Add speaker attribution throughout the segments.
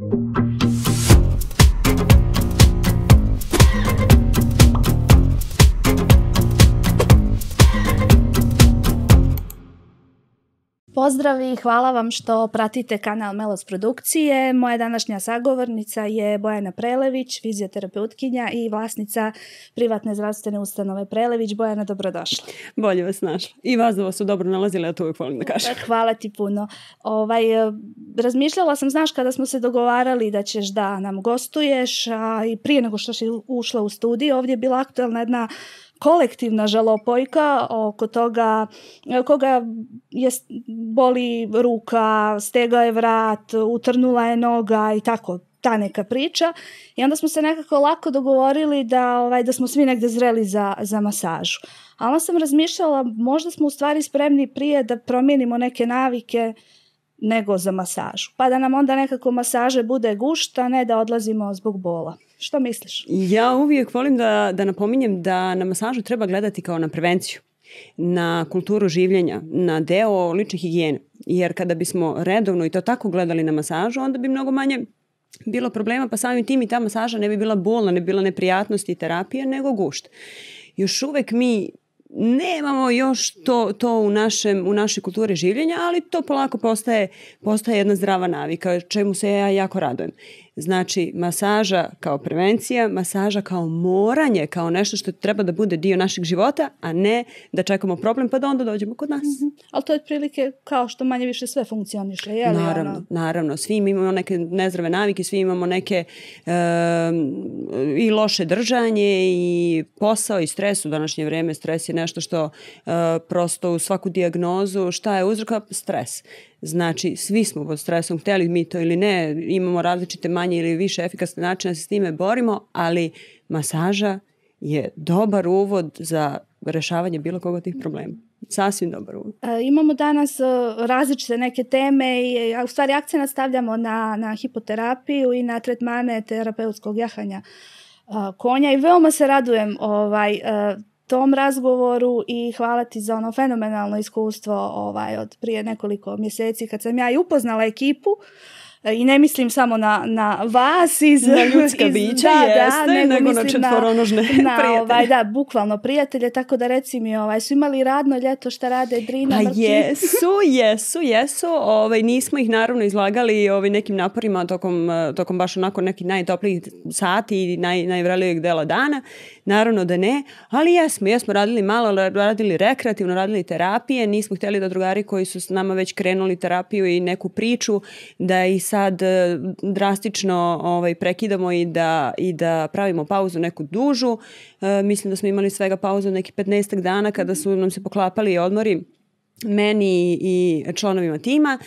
Speaker 1: Thank you. Pozdrav i hvala vam što pratite kanal Melos Produkcije. Moja današnja sagovornica je Bojana Prelević, fizioterapeutkinja i vlasnica privatne zdravstvene ustanove Prelević. Bojana, dobrodošla.
Speaker 2: Bolje vas našla. I vas da vas su dobro nalazile, ja to uvijek volim da kažem.
Speaker 1: Hvala ti puno. Ovaj, e, razmišljala sam, znaš, kada smo se dogovarali da ćeš da nam gostuješ, a i prije nego što si ušla u studij, ovdje je bila aktualna jedna kolektivna žalopojka oko toga koga je boli ruka, stega je vrat, utrnula je noga i tako ta neka priča i onda smo se nekako lako dogovorili da, ovaj, da smo svi negde zreli za, za masažu. A onda sam razmišljala, možda smo u stvari spremni prije da promijenimo neke navike nego za masažu. Pa da nam onda nekako masaže bude gušta, ne da odlazimo zbog bola. Šta misliš?
Speaker 2: Ja uvijek volim da, da napominjem da na masažu treba gledati kao na prevenciju na kulturu življenja, na deo lične higijene. Jer kada bismo redovno i to tako gledali na masažu, onda bi mnogo manje bilo problema, pa samim tim i ta masaža ne bi bila bolna, ne bi bila neprijatnosti i terapija, nego gušt. Još uvek mi nemamo još to, to u, našem, u našoj kulturi življenja, ali to polako postaje, postaje jedna zdrava navika, čemu se ja jako radujem. Znači, masaža kao prevencija, masaža kao moranje, kao nešto što treba da bude dio našeg života, a ne da čekamo problem pa da onda dođemo kod nas. Mm -hmm. Ali to
Speaker 1: je otprilike kao što manje više sve funkcioniše, je li Naravno, ono?
Speaker 2: naravno. Svi imamo neke nezdrave navike, svi imamo neke e, i loše držanje i posao i stres u današnje vreme. Stres je nešto što e, prosto u svaku diagnozu, šta je uzroka? Stres. Znači, svi smo pod stresom, hteli mi to ili ne, imamo različite manje ili više efikasne načine da se s time borimo, ali masaža je dobar uvod za rešavanje bilo koga tih problema. Sasvim dobar uvod.
Speaker 1: E, imamo danas e, različite neke teme i u stvari akcije nastavljamo na, na hipoterapiju i na tretmane terapeutskog jahanja e, konja i veoma se radujem ovaj, e, tom razgovoru i hvala ti za ono fenomenalno iskustvo ovaj, od prije nekoliko mjeseci kad sam ja i upoznala ekipu. E, i ne mislim samo na, na vas iz na ljudska iz, bića da, da jeste, da, nego, nego na četvoronožne na, na, ovaj, da, bukvalno prijatelje tako da reci mi ovaj, su imali radno ljeto šta rade Drina pa Martin? jesu,
Speaker 2: jesu, jesu ovaj, nismo ih naravno izlagali ovaj, nekim naporima tokom, e, tokom baš onako nekih najtoplijih sati i naj, najvrelijeg dela dana naravno da ne, ali jesmo jesmo radili malo, radili rekreativno radili terapije, nismo hteli da drugari koji su s nama već krenuli terapiju i neku priču da ih sad e, drastično ovaj, prekidamo i da, i da pravimo pauzu neku dužu. E, mislim da smo imali svega pauzu neki 15 dana kada su nam se poklapali odmori meni i članovima tima.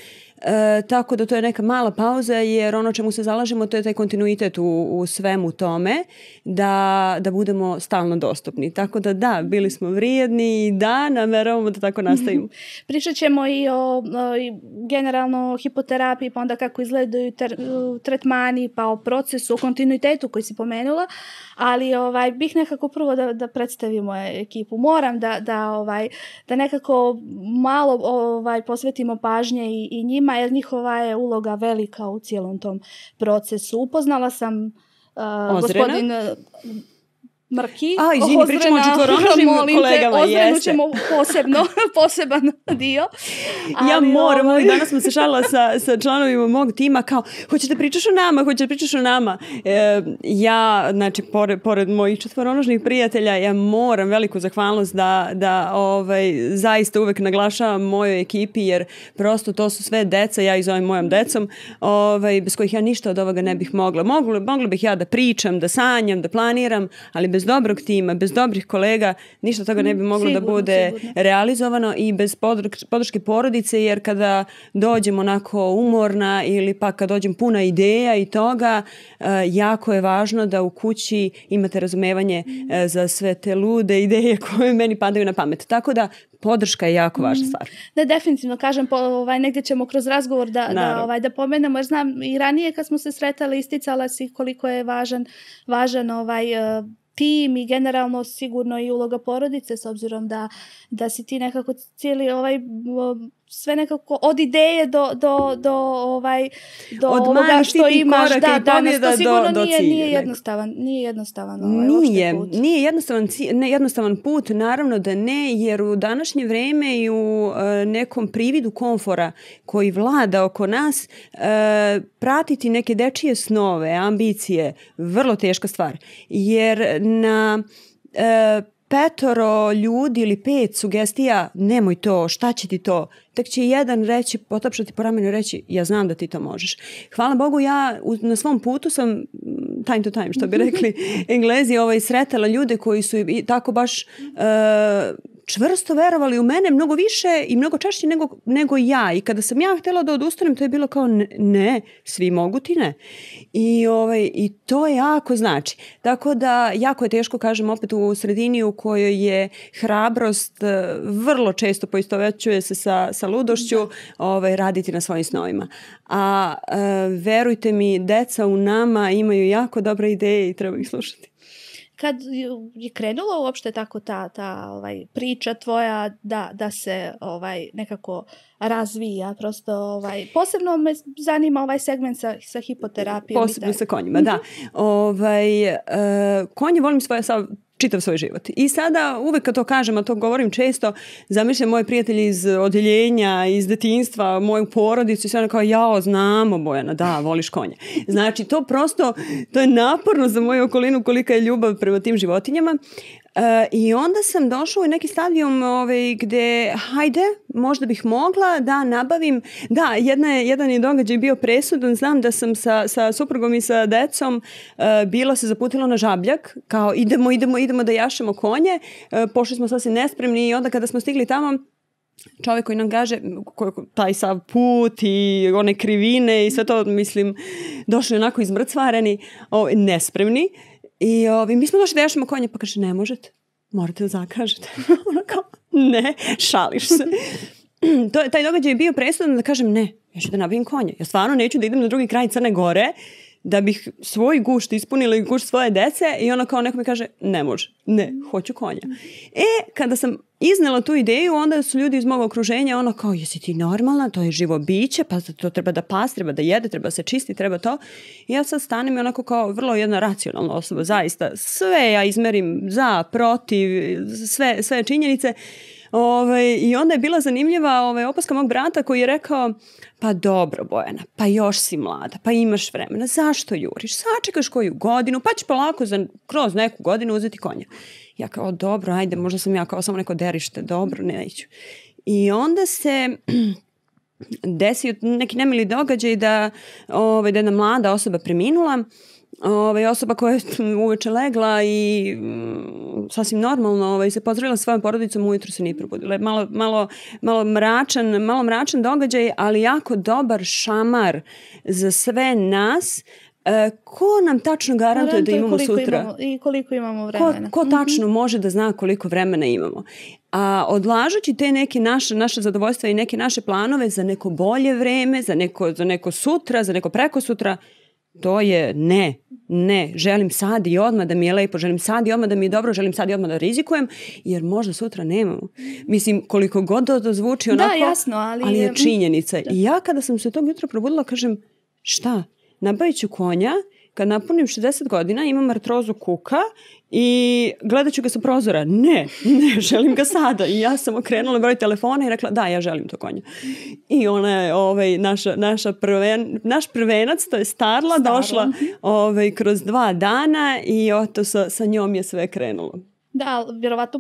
Speaker 2: E, tako da to je neka mala pauza jer ono čemu se zalažemo to je taj kontinuitet u, u svemu tome da, da budemo stalno dostupni. Tako da da, bili smo vrijedni i da, nameravamo da tako nastavimo.
Speaker 1: Pričat ćemo i o, o generalno hipoterapiji, pa onda kako izgledaju ter, tretmani, pa o procesu, o kontinuitetu koji si pomenula, ali ovaj, bih nekako prvo da, da predstavimo ekipu. Moram da, da, ovaj, da nekako malo ovaj, posvetimo pažnje i, i njima njima, jer njihova je uloga velika u cijelom tom procesu. Upoznala sam uh, gospodin Mrki. A, izvini, pričamo o četvoronožnim kolegama. Ozrenu ćemo posebno, poseban dio.
Speaker 2: Ali, ja moram, ovaj- ali danas smo se šalila sa, sa članovima mog tima kao, hoćeš da pričaš o nama, da pričaš o nama. E, ja, znači, pored, pored mojih četvoronožnih prijatelja, ja moram veliku zahvalnost da, da ovaj, zaista uvek naglašavam mojoj ekipi, jer prosto to su sve deca, ja ih zovem mojom decom, ovaj, bez kojih ja ništa od ovoga ne bih mogla. Mogla, mogla bih ja da pričam, da sanjam, da planiram, ali bez bez dobrog tima, bez dobrih kolega, ništa toga ne bi mm, moglo da sigurno, da bude sigurno. realizovano i bez podrške porodice, jer kada dođem onako umorna ili pa kad dođem puna ideja i toga, eh, jako je važno da u kući imate razumevanje mm. eh, za sve te lude ideje koje meni padaju na pamet. Tako da podrška je jako važna mm. stvar.
Speaker 1: Da, definitivno kažem, po, ovaj, negde ćemo kroz razgovor da, da Naravno. da, ovaj, da pomenemo, jer znam i ranije kad smo se sretali isticala si koliko je važan, važan ovaj, eh, tim i generalno sigurno i uloga porodice s obzirom da, da si ti nekako cijeli ovaj sve nekako od ideje do, do, do ovaj do od ovoga što imaš da danas to sigurno do, do nije, cilje, nije jednostavan nije jednostavan ovaj, nije put. nije jednostavan
Speaker 2: ne jednostavan put naravno da ne jer u današnje vreme i u uh, nekom prividu komfora koji vlada oko nas uh, pratiti neke dečije snove ambicije vrlo teška stvar jer na uh, petoro ljudi ili pet sugestija, nemoj to, šta će ti to, tek će jedan reći, potapšati po ramenu i reći ja znam da ti to možeš. Hvala Bogu ja u, na svom putu sam mm, time to time što bi rekli englezi ovaj, sretala ljude koji su i tako baš uh, čvrsto verovali u mene mnogo više i mnogo češće nego, nego ja i kada sam ja htjela da odustanem to je bilo kao ne, svi mogu ti ne I, ovaj, i to je jako znači tako da jako je teško kažem opet u sredini u kojoj je hrabrost e, vrlo često poistovećuje se sa, sa sa ludošću da. ovaj, raditi na svojim snovima. A e, verujte mi, deca u nama imaju jako dobre ideje i treba ih slušati
Speaker 1: kad je krenula uopšte tako ta, ta ovaj, priča tvoja da, da se ovaj nekako razvija prosto ovaj posebno me zanima ovaj segment sa sa hipoterapijom posebno i tako. sa
Speaker 2: konjima da mhm. ovaj e, konje volim svoje sa čitav svoj život. I sada uvek kad to kažem, a to govorim često, zamišljam moje prijatelje iz odjeljenja, iz detinstva, moju porodicu i sve ono kao, jao, znamo Bojana, da, voliš konje. Znači, to prosto, to je naporno za moju okolinu kolika je ljubav prema tim životinjama. E, I onda sam došla u neki stadijum ovaj, gde, hajde, možda bih mogla da nabavim, da, jedna je, jedan je događaj bio presudan, znam da sam sa, sa suprugom i sa decom e, bila se zaputila na žabljak, kao idemo, idemo, idemo da jašemo konje, e, pošli smo sasvim nespremni i onda kada smo stigli tamo, čovek koji nam kaže ko, taj sav put i one krivine i sve to, mislim, došli onako izmrcvareni, o, nespremni. Uh, I ovi, mi smo došli da jašemo konje, pa kaže, ne možete, morate da zakažete. ne, šališ se. to, taj događaj je bio presudan da kažem, ne, ja ću da nabavim konje. Ja stvarno neću da idem na drugi kraj Crne Gore da bih svoj gušt ispunila i gušt svoje dece i ona kao neko mi kaže ne može, ne, hoću konja. E, kada sam iznela tu ideju, onda su ljudi iz mog okruženja ono kao jesi ti normalna, to je živo biće, pa to treba da pas, treba da jede, treba se čisti, treba to. I ja sad stanem i onako kao vrlo jedna racionalna osoba, zaista sve ja izmerim za, protiv, sve, sve činjenice. Ove, ovaj, I onda je bila zanimljiva ove, ovaj, opaska mog brata koji je rekao, pa dobro Bojana, pa još si mlada, pa imaš vremena, zašto juriš? Sačekaš koju godinu, pa ćeš polako za, kroz neku godinu uzeti konja. Ja kao, dobro, ajde, možda sam ja kao samo neko derište, dobro, neću. I onda se desio neki nemili događaj da, ove, ovaj, da je jedna mlada osoba preminula ovaj, osoba koja je uveče legla i mm, sasvim normalno ovaj, se pozdravila sa svojom porodicom, ujutru se nije probudila. Malo, malo, malo, mračan, malo mračan događaj, ali jako dobar šamar za sve nas E, ko nam tačno garantuje da imamo sutra? Imamo,
Speaker 1: I koliko imamo vremena. Ko, ko mhm. tačno mm -hmm.
Speaker 2: može da zna koliko vremena imamo? A odlažući te neke naše, naše zadovoljstva i neke naše planove za neko bolje vreme, za neko, za neko sutra, za neko preko sutra, To je ne, ne, želim sad i odmah da mi je lepo, želim sad i odmah da mi je dobro, želim sad i odmah da rizikujem, jer možda sutra nemamo. Mislim, koliko god to zvuči da, onako, da, jasno,
Speaker 1: ali... ali je činjenica.
Speaker 2: Da. I ja kada sam se tog jutra probudila, kažem, šta, nabavit ću konja kad napunim 60 godina imam artrozu kuka i gledat ću ga sa prozora. Ne, ne, želim ga sada. I ja sam okrenula broj telefona i rekla da, ja želim to konja. I ona je ovaj, naša, naša prven, naš prvenac, to je Starla, Starla. došla mhm. ovaj, kroz dva dana i oto sa, sa njom je sve krenulo.
Speaker 1: Da, vjerovatno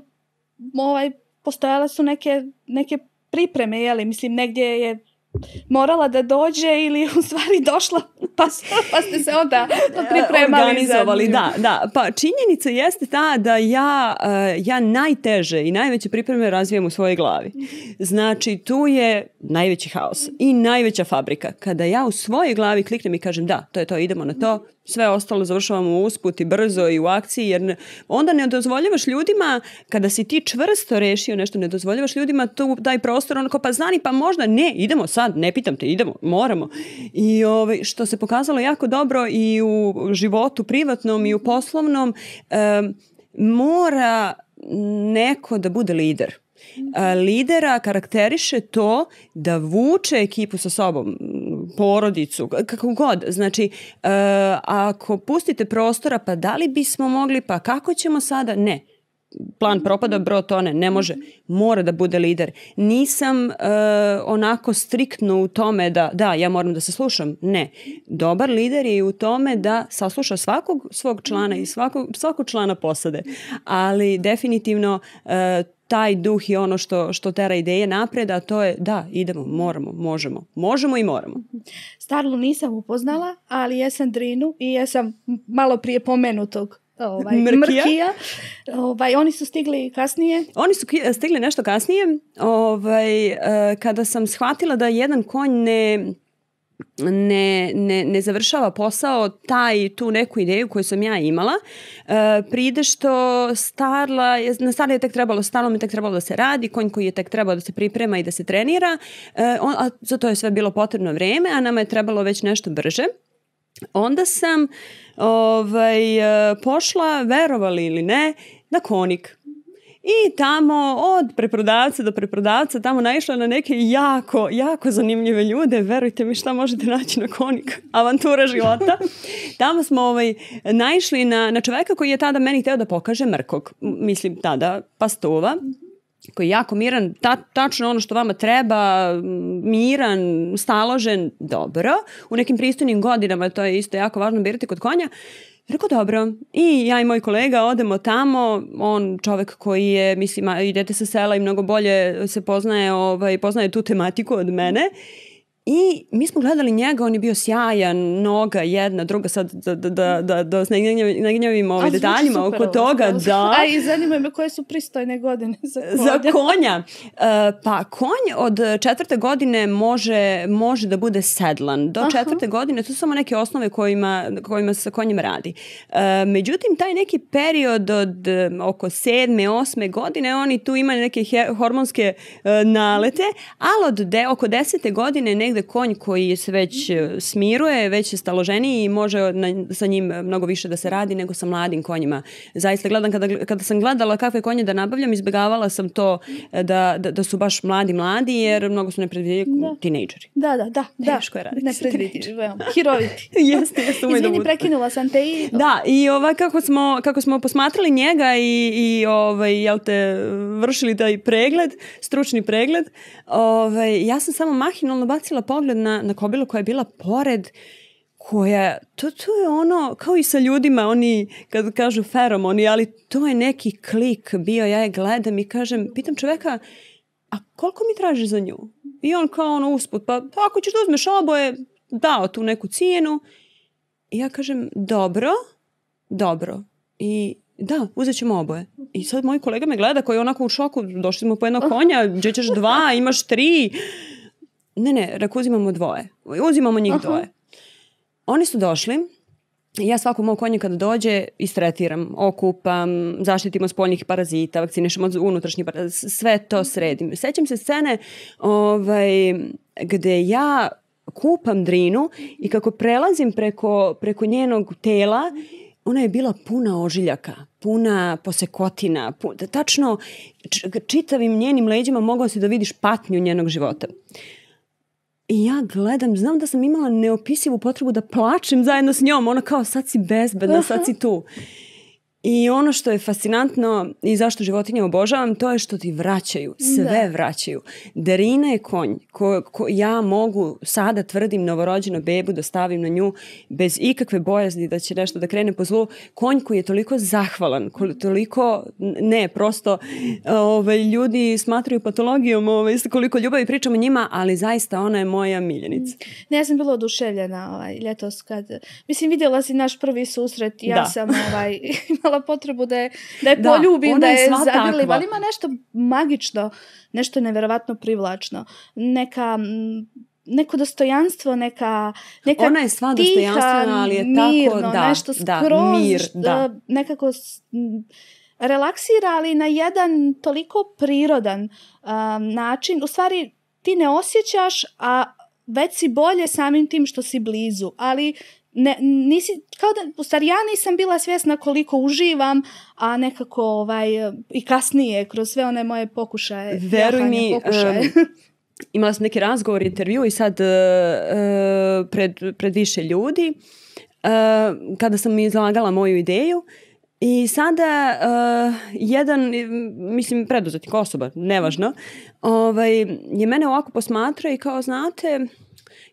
Speaker 1: ovaj, postojale su neke, neke pripreme, jeli, mislim, negdje je morala da dođe ili u stvari došla pa, pa ste se onda e, pripremali organizovali, za da,
Speaker 2: da. Pa činjenica jeste ta da ja, e, ja najteže i najveće pripreme razvijam u svojoj glavi. Znači tu je najveći haos i najveća fabrika. Kada ja u svojoj glavi kliknem i kažem da, to je to, idemo na to, sve ostalo završavamo usput i brzo i u akciji, jer ne, onda ne dozvoljavaš ljudima, kada si ti čvrsto rešio nešto, ne dozvoljavaš ljudima tu, taj prostor, onako pa zani, pa možda ne, idemo sad, ne pitam te, idemo, moramo. I ovaj, što se pokazalo jako dobro i u životu privatnom i u poslovnom, um, mora neko da bude lider a, lidera karakteriše to da vuče ekipu sa sobom, porodicu, kako god. Znači, a, ako pustite prostora, pa da li bismo mogli, pa kako ćemo sada? Ne plan propada, bro, tone, ne može. Mora da bude lider. Nisam uh, onako striktno u tome da, da, ja moram da se slušam. Ne. Dobar lider je u tome da sasluša svakog svog člana i svakog, svakog člana posade. Ali definitivno uh, taj duh i ono što, što tera ideje napred, a to je da, idemo, moramo, možemo. Možemo i moramo.
Speaker 1: Starlu nisam upoznala, ali jesam Drinu i jesam malo prije pomenutog ovaj, Mrkija. Mrkija. Ovaj, oni su stigli kasnije?
Speaker 2: Oni su stigli nešto kasnije. Ovaj, eh, kada sam shvatila da jedan konj ne ne, ne, ne završava posao taj tu neku ideju koju sam ja imala. E, pride što Starla, na Starla je tek trebalo, Starla mi je tek trebalo da se radi, konj koji je tek trebao da se priprema i da se trenira, e, on, a za to je sve bilo potrebno vreme, a nama je trebalo već nešto brže. Onda sam ovaj, e, pošla, verovali ili ne, na konik I tamo od preprodavca do preprodavca tamo naišla na neke jako, jako zanimljive ljude. Verujte mi šta možete naći na konik avantura života. Tamo smo ovaj, naišli na, na čoveka koji je tada meni hteo da pokaže mrkog. Mislim tada pastova koji je jako miran, ta, tačno ono što vama treba, miran, staložen, dobro. U nekim pristojnim godinama to je isto jako važno birati kod konja. Rekao, dobro. I ja i moj kolega odemo tamo, on čovek koji je, mislim, idete sa sela i mnogo bolje se poznaje, ovaj, poznaje tu tematiku od mene. I mi smo gledali njega, on je bio sjajan, noga jedna, druga sad da, da, da, da, da ne gnjavim ovaj detaljima oko toga. Ovo. Da. da. A i
Speaker 1: zanima me koje su pristojne godine za konja. Za
Speaker 2: konja. Uh, pa konj od četvrte godine može, može da bude sedlan. Do Aha. četvrte godine to su samo neke osnove kojima, kojima se sa konjem radi. Uh, međutim, taj neki period od oko sedme, osme godine, oni tu imaju neke hormonske uh, nalete, ali od de, oko desete godine ne negde konj koji se već mhm. e, smiruje, već je staloženiji i može na, sa njim mnogo više da se radi nego sa mladim konjima. Zaista gledam, kada, kada sam gledala kakve konje da nabavljam, izbegavala sam to e, da, da, da su baš mladi mladi jer mnogo su nepredvidljivi da. tinejdžeri.
Speaker 1: Da, da, da. da. Teško da. je raditi. Nepredvidivi, veoma. Hiroviti. jeste, jeste. Izvini, da prekinula sam te i... Da, i
Speaker 2: ova, kako smo, kako smo posmatrali njega i, i ovaj, jel te, vršili taj pregled, stručni pregled, ovaj, ja sam samo mahinalno bacila pogled na, na kobilu koja je bila pored koja, to, to je ono, kao i sa ljudima, oni, kad kažu feromoni, ali to je neki klik bio, ja je gledam i kažem, pitam čoveka, a koliko mi tražiš za nju? I on kao ono usput, pa, pa ako ćeš da uzmeš oboje, dao tu neku cijenu. I ja kažem, dobro, dobro. I da, uzet ćemo oboje. I sad moj kolega me gleda koji je onako u šoku, došli smo po jednog oh. konja, gdje ćeš dva, imaš tri. Ne, ne, rekao uzimamo dvoje. Uzimamo njih Aha. dvoje. Oni su došli, ja svako mog konje kada dođe istretiram, okupam, zaštitimo od spoljnih parazita, vakcinišemo od unutrašnjih parazita, sve to sredim. Sećam se scene ovaj, gde ja kupam drinu i kako prelazim preko, preko njenog tela, ona je bila puna ožiljaka, puna posekotina, puna, tačno čitavim njenim leđima mogao si da vidiš patnju njenog života. Uh, I ja gledam, znam da sam imala neopisivu potrebu da plačem zajedno s njom, Ona kao sad si bezbedna, sad si tu. I ono što je fascinantno i zašto životinje obožavam, to je što ti vraćaju, sve da. vraćaju. Darina je konj ko, ko ja mogu sada tvrdim novorođenu bebu da stavim na nju bez ikakve bojazni da će nešto da krene po zlu. Konj koji je toliko zahvalan, toliko ne, prosto ovaj, ljudi smatraju patologijom ovaj, koliko ljubavi pričamo njima, ali zaista ona je moja miljenica. Mm.
Speaker 1: Ne, ja sam bila oduševljena ovaj, ljetos kad, mislim videla si naš prvi susret, ja da. sam ovaj, osjećala potrebu da je, da je da, poljubim, da je zagrlim, ali ima nešto magično, nešto neverovatno privlačno. Neka neko dostojanstvo, neka, neka Ona je sva tiha, dostojanstvena, ali je mirno, tako, da, nešto da, skroz, da, mir, da. nekako relaksira, ali na jedan toliko prirodan um, način. U stvari, ti ne osjećaš, a već si bolje samim tim što si blizu, ali ne, nisi, kao da, u stvari ja nisam bila svjesna koliko uživam, a nekako ovaj, i kasnije kroz sve one moje pokušaje. Veruj mi, pokušaje. Um,
Speaker 2: imala sam neki razgovor, intervju i sad uh, pred, pred više ljudi uh, kada sam izlagala moju ideju i sada uh, jedan, mislim, preduzetnik osoba, nevažno, ovaj, je mene ovako posmatra i kao, znate,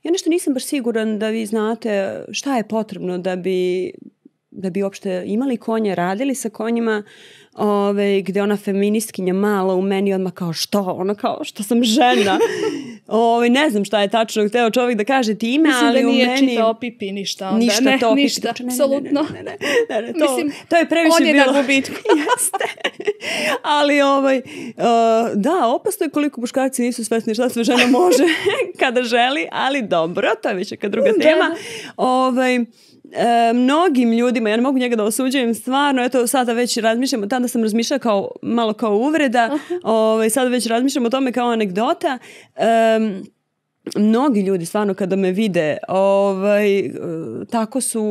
Speaker 2: Ja nešto nisam baš siguran da vi znate šta je potrebno da bi da bi uopšte imali konje, radili sa konjima, ove, ovaj, gde ona feministkinja mala u meni odmah kao što, ona kao što sam žena Ovo, ovaj, ne znam šta je tačno hteo čovjek da kaže time, Mislim da ali da nije u meni... čitao
Speaker 1: pipi ništa onda. Ništa ne, to ništa, znači, apsolutno. Ne, ne, ne, to, Mislim, to je previše bilo. On je bilo. na gubitku. Jeste.
Speaker 2: ali ovaj, uh, da, opasno je koliko muškarci nisu svesni šta sve žena može kada želi, ali dobro, to je više kad druga da. tema. Ovaj, E, mnogim ljudima, ja ne mogu njega da osuđujem stvarno, eto sada već razmišljam, tada sam razmišljala kao, malo kao uvreda, ovaj, sada već razmišljam o tome kao anegdota. um, mnogi ljudi stvarno kada me vide ovaj, e, tako su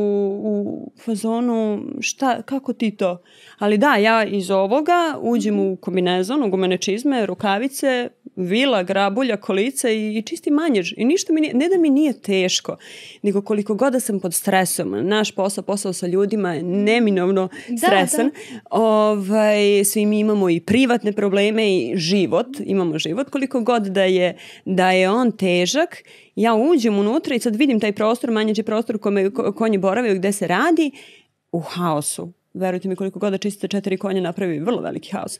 Speaker 2: u fazonu šta, kako ti to? Ali da, ja iz ovoga uđem u kombinezon, u gumene čizme, rukavice, vila, grabulja, kolice i, i čisti manjež. I ništa mi nije, ne da mi nije teško, nego koliko god da sam pod stresom, naš posao, posao sa ljudima je neminovno da, stresan. Da, da. Ovaj, svi mi imamo i privatne probleme i život, imamo život koliko god da je, da je on težak težak, ja uđem unutra i sad vidim taj prostor, manjači prostor kome konji boravaju, gde se radi, u haosu. Verujte mi koliko god da čistite četiri konja napravi vrlo veliki haos.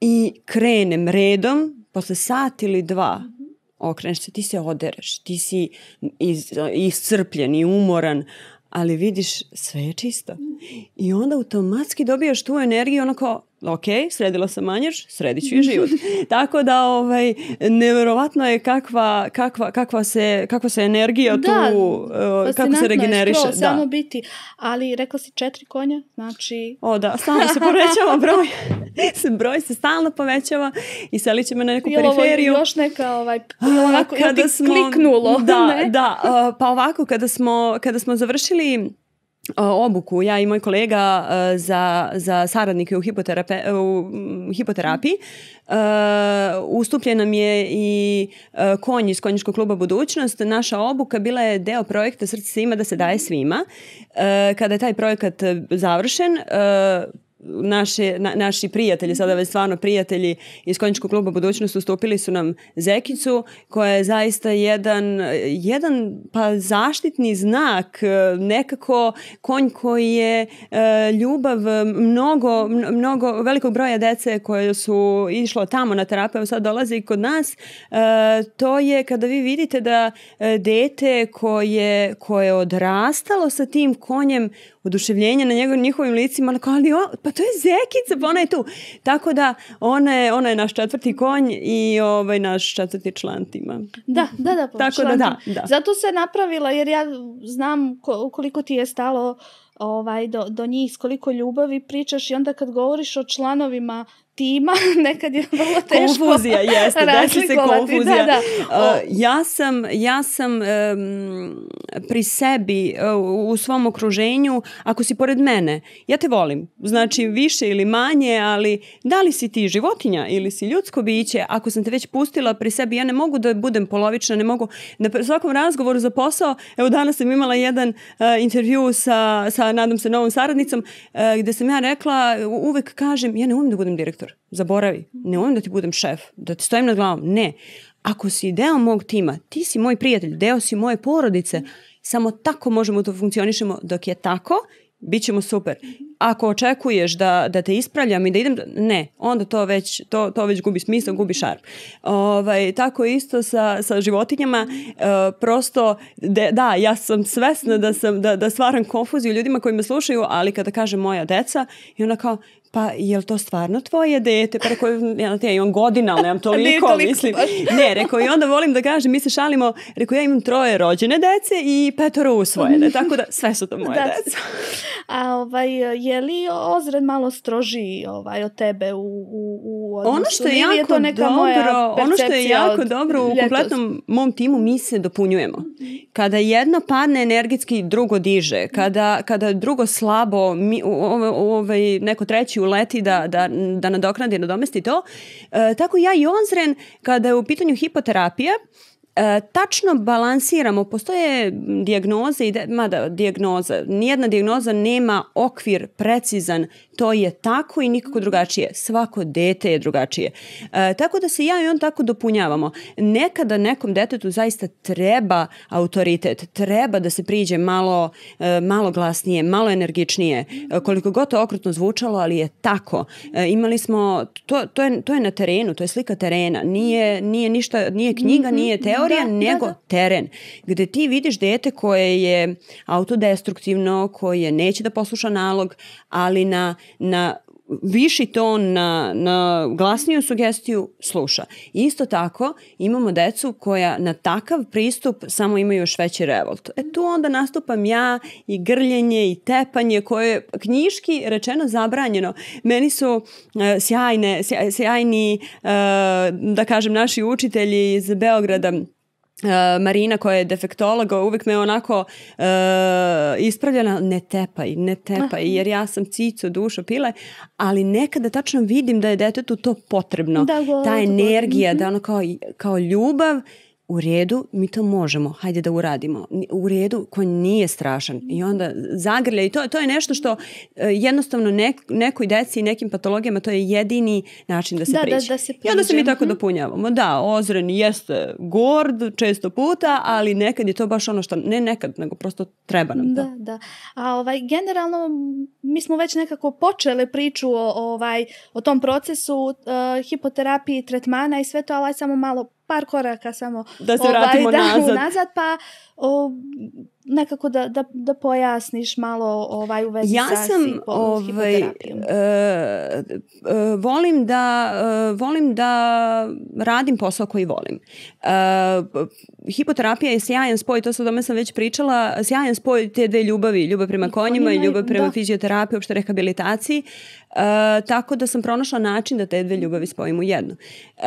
Speaker 2: I krenem redom, posle sat ili dva, mhm. okreneš se, ti se odereš, ti si iz, iscrpljen i umoran, ali vidiš sve je čisto. Mhm. I onda automatski dobijaš tu energiju ono kao ok, sredila sam manjež, srediću i život. Tako da, ovaj, nevjerovatno je kakva, kakva, kakva, se, kakva se energija da, tu, uh, kako se regeneriše. Sklo, da, samo
Speaker 1: biti, ali rekla si četiri konja, znači... O da, stalno se povećava broj,
Speaker 2: broj se stalno povećava i selit će me na neku Jel periferiju. Ovo
Speaker 1: još neka, ovaj, ah, ovako, kada smo, kliknulo. Da, ne? da,
Speaker 2: uh, pa ovako, kada smo, kada smo završili obuku, ja i moj kolega e, za, za saradnike u, u hipoterapiji. E, ustupljen nam je i e, konj iz konjičkog kluba Budućnost. Naša obuka bila je deo projekta Srce svima da se daje svima. Kada je taj projekat završen, naše, na, naši prijatelji, sada već stvarno prijatelji iz Konjičkog kluba Budućnost ustupili su nam Zekicu koja je zaista jedan, jedan pa zaštitni znak e, nekako konj koji je e, ljubav mnogo, mnogo velikog broja dece koje su išlo tamo na terapiju, sad dolazi i kod nas, e, to je kada vi vidite da e, dete koje, koje je odrastalo sa tim konjem oduševljenje na njegov, njihovim licima, onako, ali o, pa to je Zekica, pa ona je tu. Tako da ona je, ona je naš četvrti konj i ovaj naš četvrti član tima.
Speaker 1: Da, da, da. Pa, Tako da, da, da. Zato se napravila, jer ja znam koliko ti je stalo ovaj, do, do njih, koliko ljubavi pričaš i onda kad govoriš o članovima tima, nekad je vrlo teško Konfuzija, jeste, desi se da, konfuzija. Da, da.
Speaker 2: O... Ja sam, ja sam um, pri sebi, e, u svom okruženju, ako si pored mene, ja te volim, znači više ili manje, ali da li si ti životinja ili si ljudsko biće, ako sam te već pustila pri sebi, ja ne mogu da budem polovična, ne mogu, na svakom razgovoru za posao, evo danas sam imala jedan uh, intervju sa, sa, nadam se, novom saradnicom, uh, gde sam ja rekla, uvek kažem, ja ne umem da budem direktor direktor, zaboravi, ne umem da ti budem šef, da ti stojim nad glavom, ne. Ako si deo mog tima, ti si moj prijatelj, deo si moje porodice, samo tako možemo da funkcionišemo, dok je tako, bit ćemo super. Ako očekuješ da, da te ispravljam i da idem, ne, onda to već, to, to već gubi smisla, gubi šarp. Ovaj, tako isto sa, sa životinjama, e, prosto, de, da, ja sam svesna da, sam, da, da stvaram konfuziju ljudima koji me slušaju, ali kada kaže moja deca, i ona kao, pa je li to stvarno tvoje dete? Pa rekao, ja, te, imam godina, ali nemam toliko, toliko mislim. ne, rekao, i onda volim da kažem, mi se šalimo, rekao, ja imam troje rođene dece i petoro usvojene, tako da sve su to moje da.
Speaker 1: deca. Da. A ovaj, je li Ozren malo stroži ovaj, od tebe u, u, u Ono što je jako to neka dobro, ono što je jako dobro u kompletnom
Speaker 2: mom timu, mi se dopunjujemo. Kada jedno padne energetski, drugo diže. Kada, kada drugo slabo, mi, ovaj, neko treći uleti da, da, da nadoknadi, nadomesti to. E, tako ja i Onzren, kada je u pitanju hipoterapija, E, tačno balansiramo, postoje diagnoze, mada diagnoza, nijedna diagnoza nema okvir precizan to je tako i nikako drugačije. Svako dete je drugačije. E, tako da se ja i on tako dopunjavamo. Nekada nekom detetu zaista treba autoritet, treba da se priđe malo, e, malo glasnije, malo energičnije. E, koliko god to okrutno zvučalo, ali je tako. E, imali smo, to, to, je, to je na terenu, to je slika terena. Nije, nije ništa, nije knjiga, mhm. nije da, teorija, da, nego da, da. teren. Gde ti vidiš dete koje je autodestruktivno, koje neće da posluša nalog, ali na na viši ton, na, na glasniju sugestiju sluša. Isto tako imamo decu koja na takav pristup samo imaju još veći revolt. E tu onda nastupam ja i grljenje i tepanje koje je knjiški rečeno zabranjeno. Meni su e, sjajne, sjajni, e, da kažem, naši učitelji iz Beograda Uh, Marina koja je defektologa uvek me onako uh, ispravljala ne tepaj, ne tepaj jer ja sam cico, dušo, pile ali nekada tačno vidim da je detetu to potrebno da, go, ta energija, mhm. da ono kao, kao ljubav u redu, mi to možemo, hajde da uradimo. U redu ko nije strašan. I onda zagrlja i to, to je nešto što e, jednostavno nek, nekoj deci i nekim patologijama to je jedini način da se da, da priđe. Da, da se priđe. I onda se mi tako mhm. dopunjavamo. Da, ozren jeste gord često puta, ali nekad je to baš ono što, ne nekad, nego prosto treba nam to. Da,
Speaker 1: da. A ovaj, generalno mi smo već nekako počele priču o, ovaj, o tom procesu uh, hipoterapiji, tretmana i sve to, ali samo malo par koraka samo da se ovaj, vratimo da, nazad. nazad. pa o, nekako da, da, da pojasniš malo ovaj, u vezi ja sa sam, ovaj,
Speaker 2: e, e, volim, da, e, volim da radim posao koji volim. E, hipoterapija je sjajan spoj, to se o tome sam već pričala, sjajan spoj te dve ljubavi, ljubav prema konjima i ljubav prema da. fizioterapiji, uopšte rehabilitaciji. E, tako da sam pronašla način da te dve ljubavi spojim u jednu. E,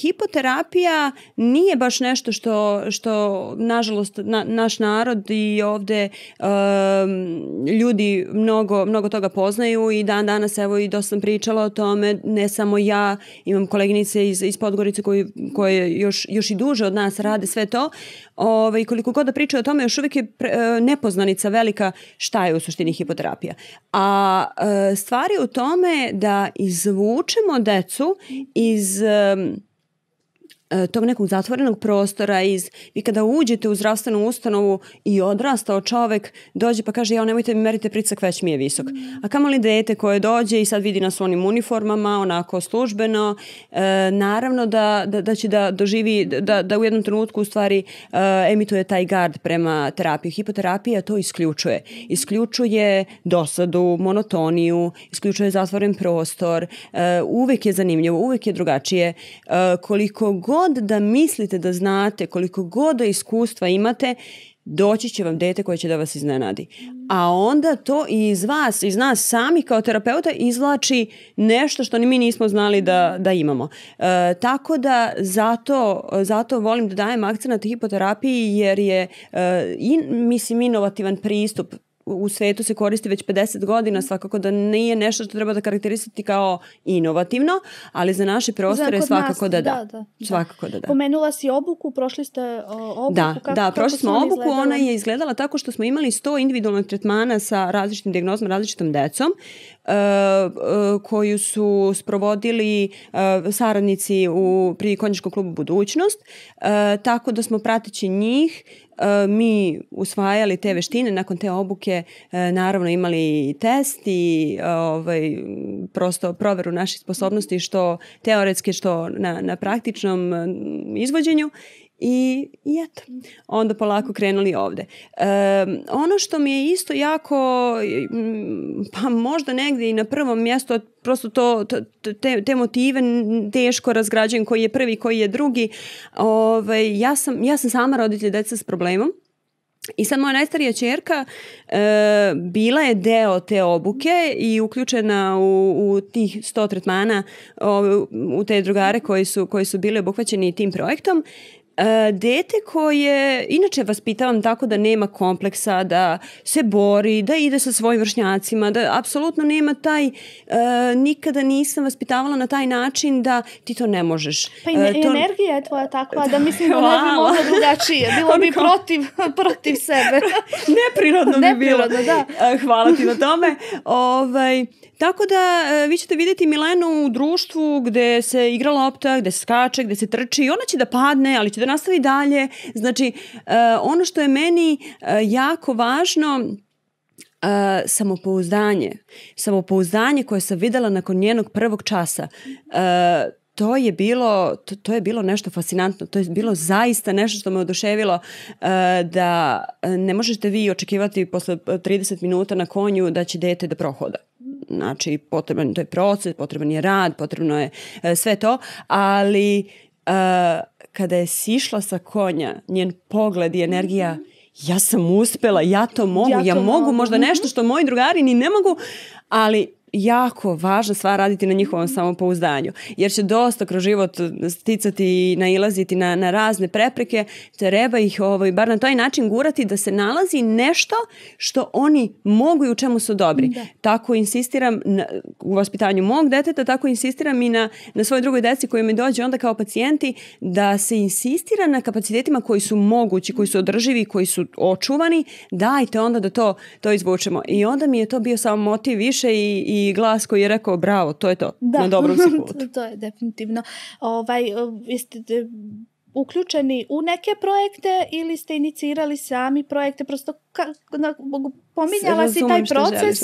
Speaker 2: hipoterapija nije baš nešto što, što nažalost, na, naš narod i ovde um, ljudi mnogo, mnogo toga poznaju i dan danas, evo i dosta sam pričala o tome, ne samo ja, imam koleginice iz, iz Podgorice koji, koje još, još i duže od nas rade sve to, ovaj, koliko god da pričaju o tome, još uvijek je pre, e, nepoznanica velika šta je u suštini hipoterapija. A e, stvari u tome da izvučemo decu iz um, E, tog nekog zatvorenog prostora iz, vi kada uđete u zdravstvenu ustanovu i odrastao čovek dođe pa kaže ja nemojte mi merite pricak već mi je visok. A kamoli dete koje dođe i sad vidi nas u onim uniformama onako službeno e, naravno da, da, da će da doživi da, da u jednom trenutku u stvari e, emituje taj gard prema terapiji. Hipoterapija to isključuje. Isključuje dosadu, monotoniju, isključuje zatvoren prostor. E, uvek je zanimljivo, uvek je drugačije. E, koliko god god da mislite da znate, koliko god da iskustva imate, doći će vam dete koje će da vas iznenadi. A onda to i iz vas, iz nas sami kao terapeuta izvlači nešto što ni mi nismo znali da, da imamo. E, tako da zato, zato volim da dajem akcent na hipoterapiji jer je e, in, mislim inovativan pristup u svetu se koristi već 50 godina, svakako da nije nešto što treba da karakterisati kao inovativno, ali za naše prostore za svakako nas, da da. da, da. Svakako da da.
Speaker 1: Pomenula si obuku, prošli ste obuku. Da, kako, da, prošli smo obuku, izgledala? ona je
Speaker 2: izgledala tako što smo imali 100 individualnih tretmana sa različitim diagnozama, različitom decom, uh, uh, koju su sprovodili uh, saradnici u, pri Konjičkom klubu Budućnost, tako da smo prateći njih E, mi usvajali te veštine, nakon te obuke e, naravno imali test i e, ovaj, prosto proveru naših sposobnosti što teoretske, što na, na praktičnom izvođenju I, i eto, onda polako krenuli ovde. E, ono što mi je isto jako, pa možda negde i na prvom mjestu, prosto to, te, te motive teško razgrađujem koji je prvi, koji je drugi. Ove, ovaj, ja, sam, ja sam sama roditelj deca s problemom. I sad moja najstarija čerka e, bila je deo te obuke i uključena u, u tih 100 tretmana o, u te drugare koji su, koji su bili obuhvaćeni tim projektom E, dete koje inače vaspitavam tako da nema kompleksa, da se bori, da ide sa svojim vršnjacima, da apsolutno nema taj, uh, nikada nisam vaspitavala na taj način da ti to ne možeš. Pa i, ne, e, to... energija
Speaker 1: je tvoja takva da mislim da ne bi mogla drugačije,
Speaker 2: bilo bi protiv, protiv sebe. Neprirodno bi bilo. Neprirodno, da. Hvala ti na tome. ovaj, Tako da e, vi ćete videti Milenu u društvu gde se igra lopta, gde se skače, gde se trči i ona će da padne, ali će da nastavi dalje. Znači, e, ono što je meni e, jako važno samopouzdanje. Samopouzdanje koje sam videla nakon njenog prvog časa. to je bilo to, to je bilo nešto fascinantno to je bilo zaista nešto što me oduševilo da ne možete vi očekivati posle 30 minuta na konju da će dete da prohoda Znači, potreban to je proces, potreban je rad, potrebno je e, sve to, ali e, kada je sišla sa konja, njen pogled i energija ja sam uspela, ja to mogu, ja, to ja mogu, mogu, možda mhm. nešto što moji drugari ni ne mogu, ali jako važna stvar raditi na njihovom samopouzdanju, jer će dosta kroz život sticati i nailaziti na, na razne prepreke, treba ih ovaj, bar na taj način gurati da se nalazi nešto što oni mogu i u čemu su dobri. Da. Tako insistiram na, u vaspitanju mog deteta, tako insistiram i na, na svoj drugoj deci koji mi dođe onda kao pacijenti da se insistira na kapacitetima koji su mogući, koji su održivi, koji su očuvani, dajte onda da to, to izvučemo. I onda mi je to bio samo motiv više i, i i glas koji je rekao bravo, to je to, da. na dobrom si putu.
Speaker 1: to je definitivno. Ovaj, jeste ste uključeni u neke projekte ili ste inicirali sami projekte, prosto ka, na, pominjala si taj da proces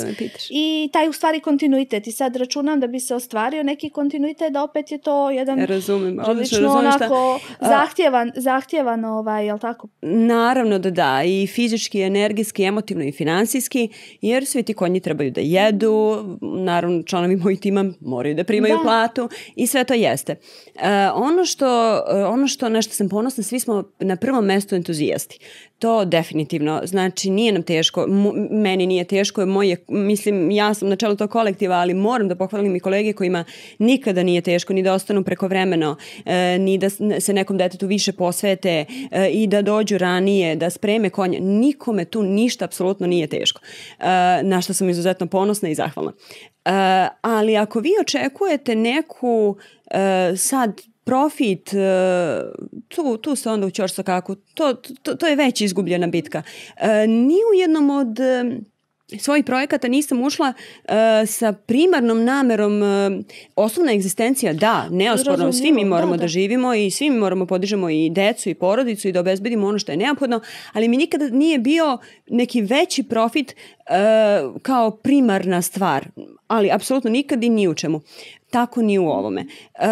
Speaker 1: i taj u stvari kontinuitet i sad računam da bi se ostvario neki kontinuitet da opet je to jedan ja razumem,
Speaker 2: odlično onako šta,
Speaker 1: zahtjevan, zahtjevan ovaj, jel tako?
Speaker 2: Naravno da da i fizički, i energijski, emotivno i financijski jer svi ti konji trebaju da jedu, naravno članovi mojih tima moraju da primaju da. platu i sve to jeste. Uh, ono što, e, ono što na što sam ponosna, svi smo na prvom mestu entuzijasti. To definitivno, znači nije nam teško, M meni nije teško, moje, mislim ja sam na čelu tog kolektiva, ali moram da pohvalim i kolege kojima nikada nije teško ni da ostanu prekovremeno, e, ni da se nekom detetu više posvete e, i da dođu ranije, da spreme konja, nikome tu ništa apsolutno nije teško, e, na što sam izuzetno ponosna i zahvalna. E, ali ako vi očekujete neku e, sad profit, e, tu, tu se onda ućoš sa kako, to, to, to je već izgubljena bitka. E, ni u jednom od e, svojih projekata nisam ušla sa primarnom namerom osnovna egzistencija, da, neosporno, svi mi da, moramo da, da. da živimo i svi mi moramo da podižemo i decu i porodicu i da obezbedimo ono što je neophodno, ali mi nikada nije bio neki veći profit kao primarna stvar, ali apsolutno nikad i ni u čemu. Tako ni u ovome. Uh,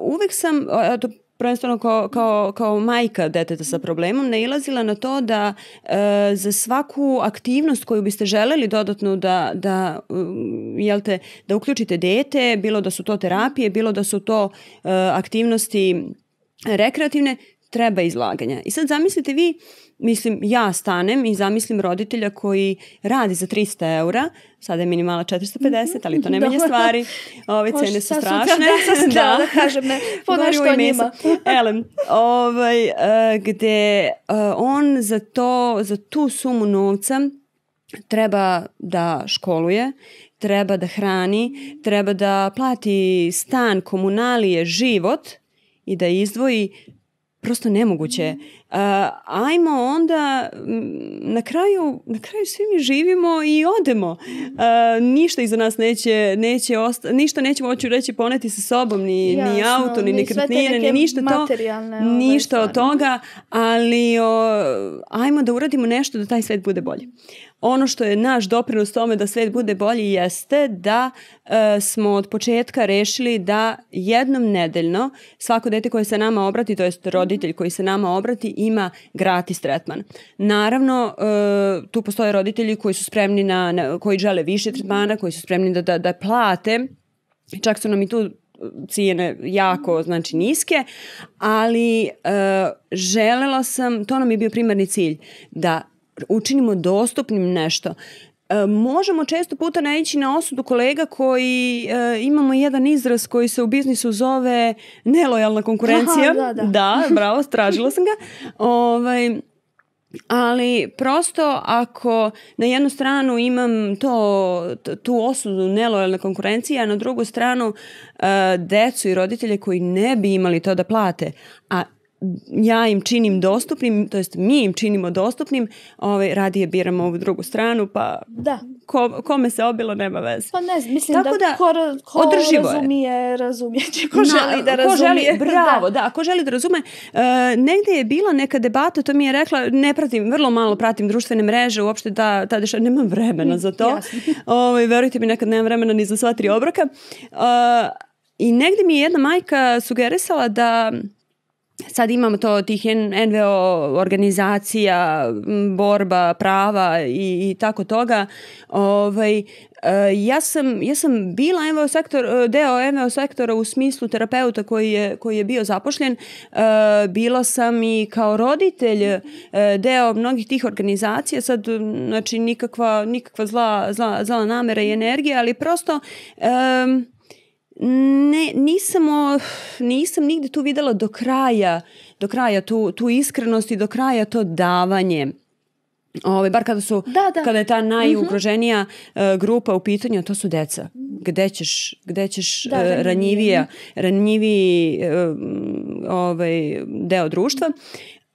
Speaker 2: uvek sam, e, to prvenstveno kao, kao, kao majka deteta sa problemom, nailazila na to da e, za svaku aktivnost koju biste želeli dodatno da, da, mm, jel te, da uključite dete, bilo da su to terapije, bilo da su to e, aktivnosti rekreativne, treba izlaganja. I sad zamislite vi, mislim, ja stanem i zamislim roditelja koji radi za 300 eura, sada je minimala 450, ali to mhm, ne menja da. stvari, ove cene su strašne. Da, da, da kažem, ne, po nešto njima. Elem, ovaj, uh, gde uh, on za, to, za tu sumu novca treba da školuje, treba da hrani, treba da plati stan, komunalije, život i da izdvoji prosto nemoguće. Uh, ajmo onda na kraju na kraju svi mi živimo i odemo. Uh, ništa iza nas neće neće osta ništa nećemo hoću reći poneti sa sobom ni Jasno, ni auto ni nekretnine ni ništa to ovaj, ništa stvari. od toga, ali o, ajmo da uradimo nešto da taj svet bude bolji. Ono što je naš doprinos tome da svet bude bolji jeste da e, smo od početka rešili da jednom nedeljno svako dete koje se nama obrati, to jest roditelj koji se nama obrati, ima gratis tretman. Naravno, e, tu postoje roditelji koji su spremni na, na koji žele više tretmana, koji su spremni da, da, da plate. Čak su nam i tu e, cijene jako znači niske, ali e, želela sam, to nam je bio primarni cilj, da učinimo dostupnim nešto. E, možemo često puta naići na osudu kolega koji e, imamo jedan izraz koji se u biznisu zove nelojalna konkurencija. Aha, da, da. da, bravo, stražila sam ga. Ovaj, ali prosto ako na jednu stranu imam to, tu osudu nelojalne konkurencije, a na drugu stranu uh, decu i roditelje koji ne bi imali to da plate, a ja im činim dostupnim, to jest mi im činimo dostupnim, ovaj, radije biramo ovu drugu stranu, pa da. Ko, kome se obilo, nema veze.
Speaker 1: Pa ne znam, mislim Tako da, da ko, ko održivo je. razumije će, ko Na, želi da razumije. Ko želi, bravo,
Speaker 2: da. da, ko želi da razume. E, negde je bila neka debata, to mi je rekla, ne pratim, vrlo malo pratim društvene mreže, uopšte da, ta deša, nemam vremena za to. ovaj, verujte mi, nekad nemam vremena ni za sva tri obroka. E, I negde mi je jedna majka sugerisala da sad imamo to tih NVO organizacija, borba prava i, i tako toga. Ovaj, e, ja, sam, ja sam bila NVO sektor, e, deo NVO sektora u smislu terapeuta koji je, koji je bio zapošljen. E, bila sam i kao roditelj deo mnogih tih organizacija. Sad, znači, nikakva, nikakva zla, zla, zla namera i energija, ali prosto... Um, ne, nisam, o, nisam nigde tu videla do kraja, do kraja tu, tu iskrenost i do kraja to davanje. Ove, ovaj, bar kada su, da, da. kada je ta mhm. najugroženija uh -huh. uh, grupa u pitanju, to su deca. Gde ćeš, gde ćeš da, uh, ranjivija, ranjiviji uh, ovaj, deo društva.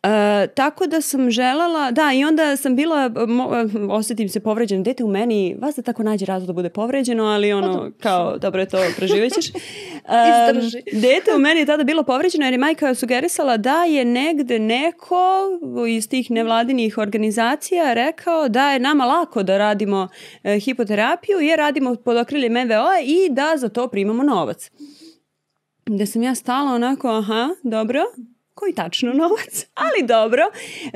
Speaker 2: E, tako da sam želala, da i onda sam bila, mo, osetim se povređeno, dete u meni, vas da tako nađe razlog da bude povređeno, ali ono pa da. kao, dobro je to, preživećeš. E, Istrži. Dete u meni je tada bilo povređeno jer je majka sugerisala da je negde neko iz tih nevladinih organizacija rekao da je nama lako da radimo e, hipoterapiju jer radimo pod okriljem evo i da za to primamo novac. Da sam ja stala onako, aha, dobro, koji tačno novac, ali dobro.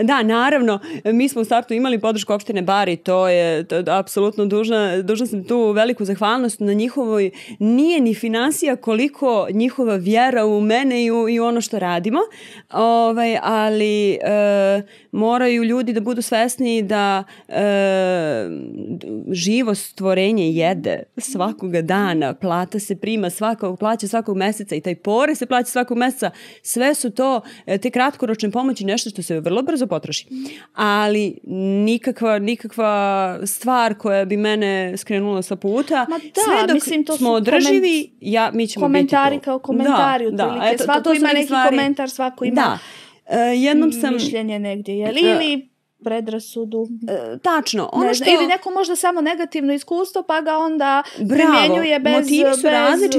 Speaker 2: Da, naravno, mi smo u startu imali podršku opštine Bari, to je to, apsolutno dužna, dužna sam tu veliku zahvalnost na njihovoj, nije ni finansija koliko njihova vjera u mene i u, i u ono što radimo, ovaj, ali e, moraju ljudi da budu svesni da e, živo stvorenje jede svakoga dana, plata se prima svakog, plaća svakog meseca i taj porez se plaća svakog meseca, sve su to E, te kratkoročne pomoći nešto što se vrlo brzo potroši. Ali nikakva, nikakva stvar koja bi mene skrenula sa puta, Ma da, sve dok mislim, to smo održivi, ja, mi ćemo komentari biti to. kao komentari da, da otprilike. Da, eto, svako to ima neki stvari. komentar, svako ima da.
Speaker 1: Uh, jednom sam mišljenje negdje, je li? E, ili predrasudu. E, tačno. Ono ne što... Ili neko možda samo negativno iskustvo pa ga onda Bravo. primjenjuje bez, su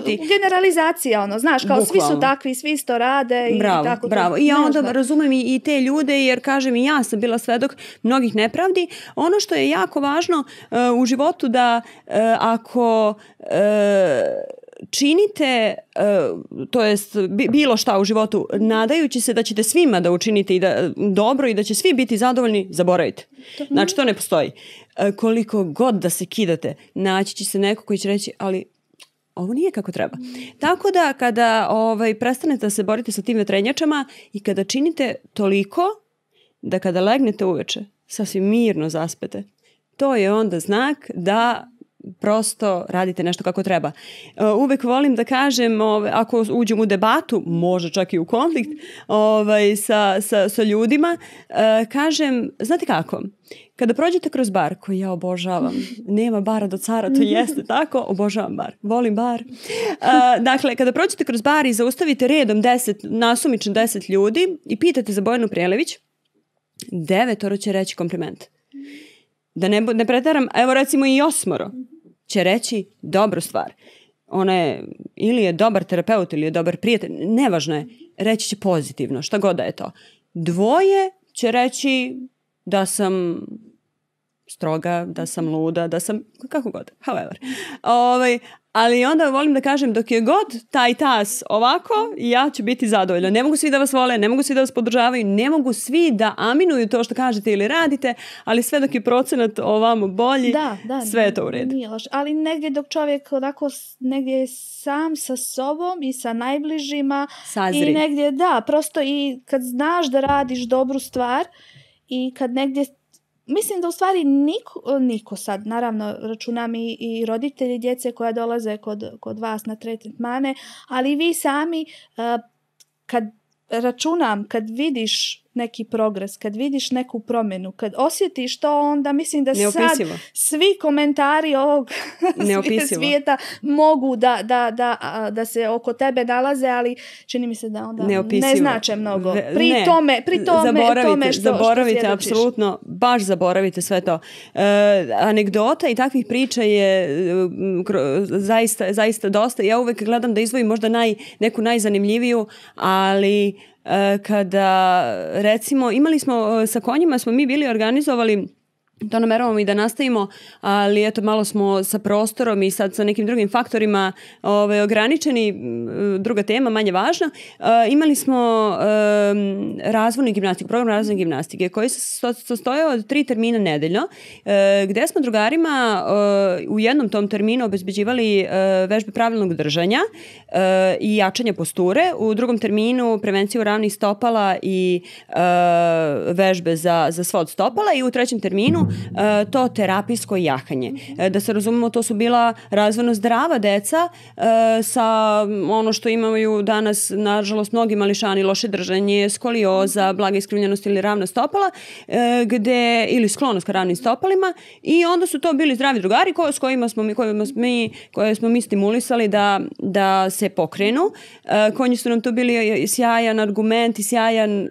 Speaker 1: bez generalizacija. Ono, znaš, kao Bukvalno. svi su takvi, svi isto rade. Bravo, i tako bravo. I ja onda da. razumem i, i
Speaker 2: te ljude jer kažem i ja sam bila svedok mnogih nepravdi. Ono što je jako važno uh, u životu da uh, ako uh, činite, e, to jest bilo šta u životu, nadajući se da ćete svima da učinite i da, dobro i da će svi biti zadovoljni, zaboravite. Znači, to ne postoji. E, koliko god da se kidate, naći će se neko koji će reći, ali ovo nije kako treba. Tako da kada ovaj, prestanete da se borite sa tim vetrenjačama i kada činite toliko da kada legnete uveče, sasvim mirno zaspete, to je onda znak da prosto radite nešto kako treba. E, uvek volim da kažem, ovaj, ako uđem u debatu, može čak i u konflikt ovaj, sa, sa, sa ljudima, e, kažem, znate kako, Kada prođete kroz bar, koji ja obožavam, nema bara do cara, to jeste tako, obožavam bar, volim bar. E, dakle, kada prođete kroz bar i zaustavite redom 10, nasumično 10 ljudi i pitate za Bojanu Prelević, devetoro će reći kompliment. Da ne, ne pretaram, evo recimo i osmoro mhm će reći dobru stvar. Ona je, ili je dobar terapeut, ili je dobar prijatelj, nevažno je, reći će pozitivno, šta god da je to. Dvoje će reći da sam stroga, da sam luda, da sam, kako god, however. Ovaj, ali onda volim da kažem dok je god taj tas ovako, ja ću biti zadovoljna. Ne mogu svi da vas vole, ne mogu svi da vas podržavaju, ne mogu svi da aminuju to što kažete ili radite, ali sve dok je procenat ovamo bolji, da, da, sve je to u redu. Nije
Speaker 1: loš. Ali negdje dok čovjek onako negdje sam sa sobom i sa najbližima Sazri. i negdje da, prosto i kad znaš da radiš dobru stvar i kad negdje mislim da u stvari niko, niko sad, naravno računam i, i roditelji djece koja dolaze kod, kod vas na tretmane, ali vi sami eh, kad računam, kad vidiš neki progres, kad vidiš neku promjenu, kad osjetiš to, onda mislim da sad svi komentari ovog Neopisivo. svijeta mogu da, da, da, da, se oko tebe nalaze, ali čini mi se da onda Neopisivo. ne znače mnogo. Pri ne. tome, pri tome, zaboravite, tome što, zaboravite što apsolutno,
Speaker 2: baš zaboravite sve to. E, anegdota i takvih priča je e, zaista, zaista dosta. Ja uvek gledam da izvojim možda naj, neku najzanimljiviju, ali Eh, kada recimo imali smo eh, sa konjima smo mi bili organizovali to nameravamo i da nastavimo, ali eto malo smo sa prostorom i sad sa nekim drugim faktorima ove, ovaj, ograničeni, druga tema, manje važna. E, imali smo e, razvojnu gimnastiku, program razvojne gimnastike koji se sastoje od tri termina nedeljno, e, gde smo drugarima e, u jednom tom terminu obezbeđivali e, vežbe pravilnog držanja e, i jačanja posture, u drugom terminu prevenciju ravnih stopala i e, vežbe za, za svod stopala i u trećem terminu e, to terapijsko jahanje. E, da se razumemo, to su bila razvojno zdrava deca e, sa ono što imaju danas, nažalost, mnogi mališani, loše držanje, skolioza, blaga iskrivljenost ili ravna stopala, e, gde, ili sklonost ka ravnim stopalima i onda su to bili zdravi drugari ko, s kojima smo mi, kojima smo mi, koje smo mi stimulisali da, da se pokrenu. E, konji su nam to bili sjajan argument i sjajan,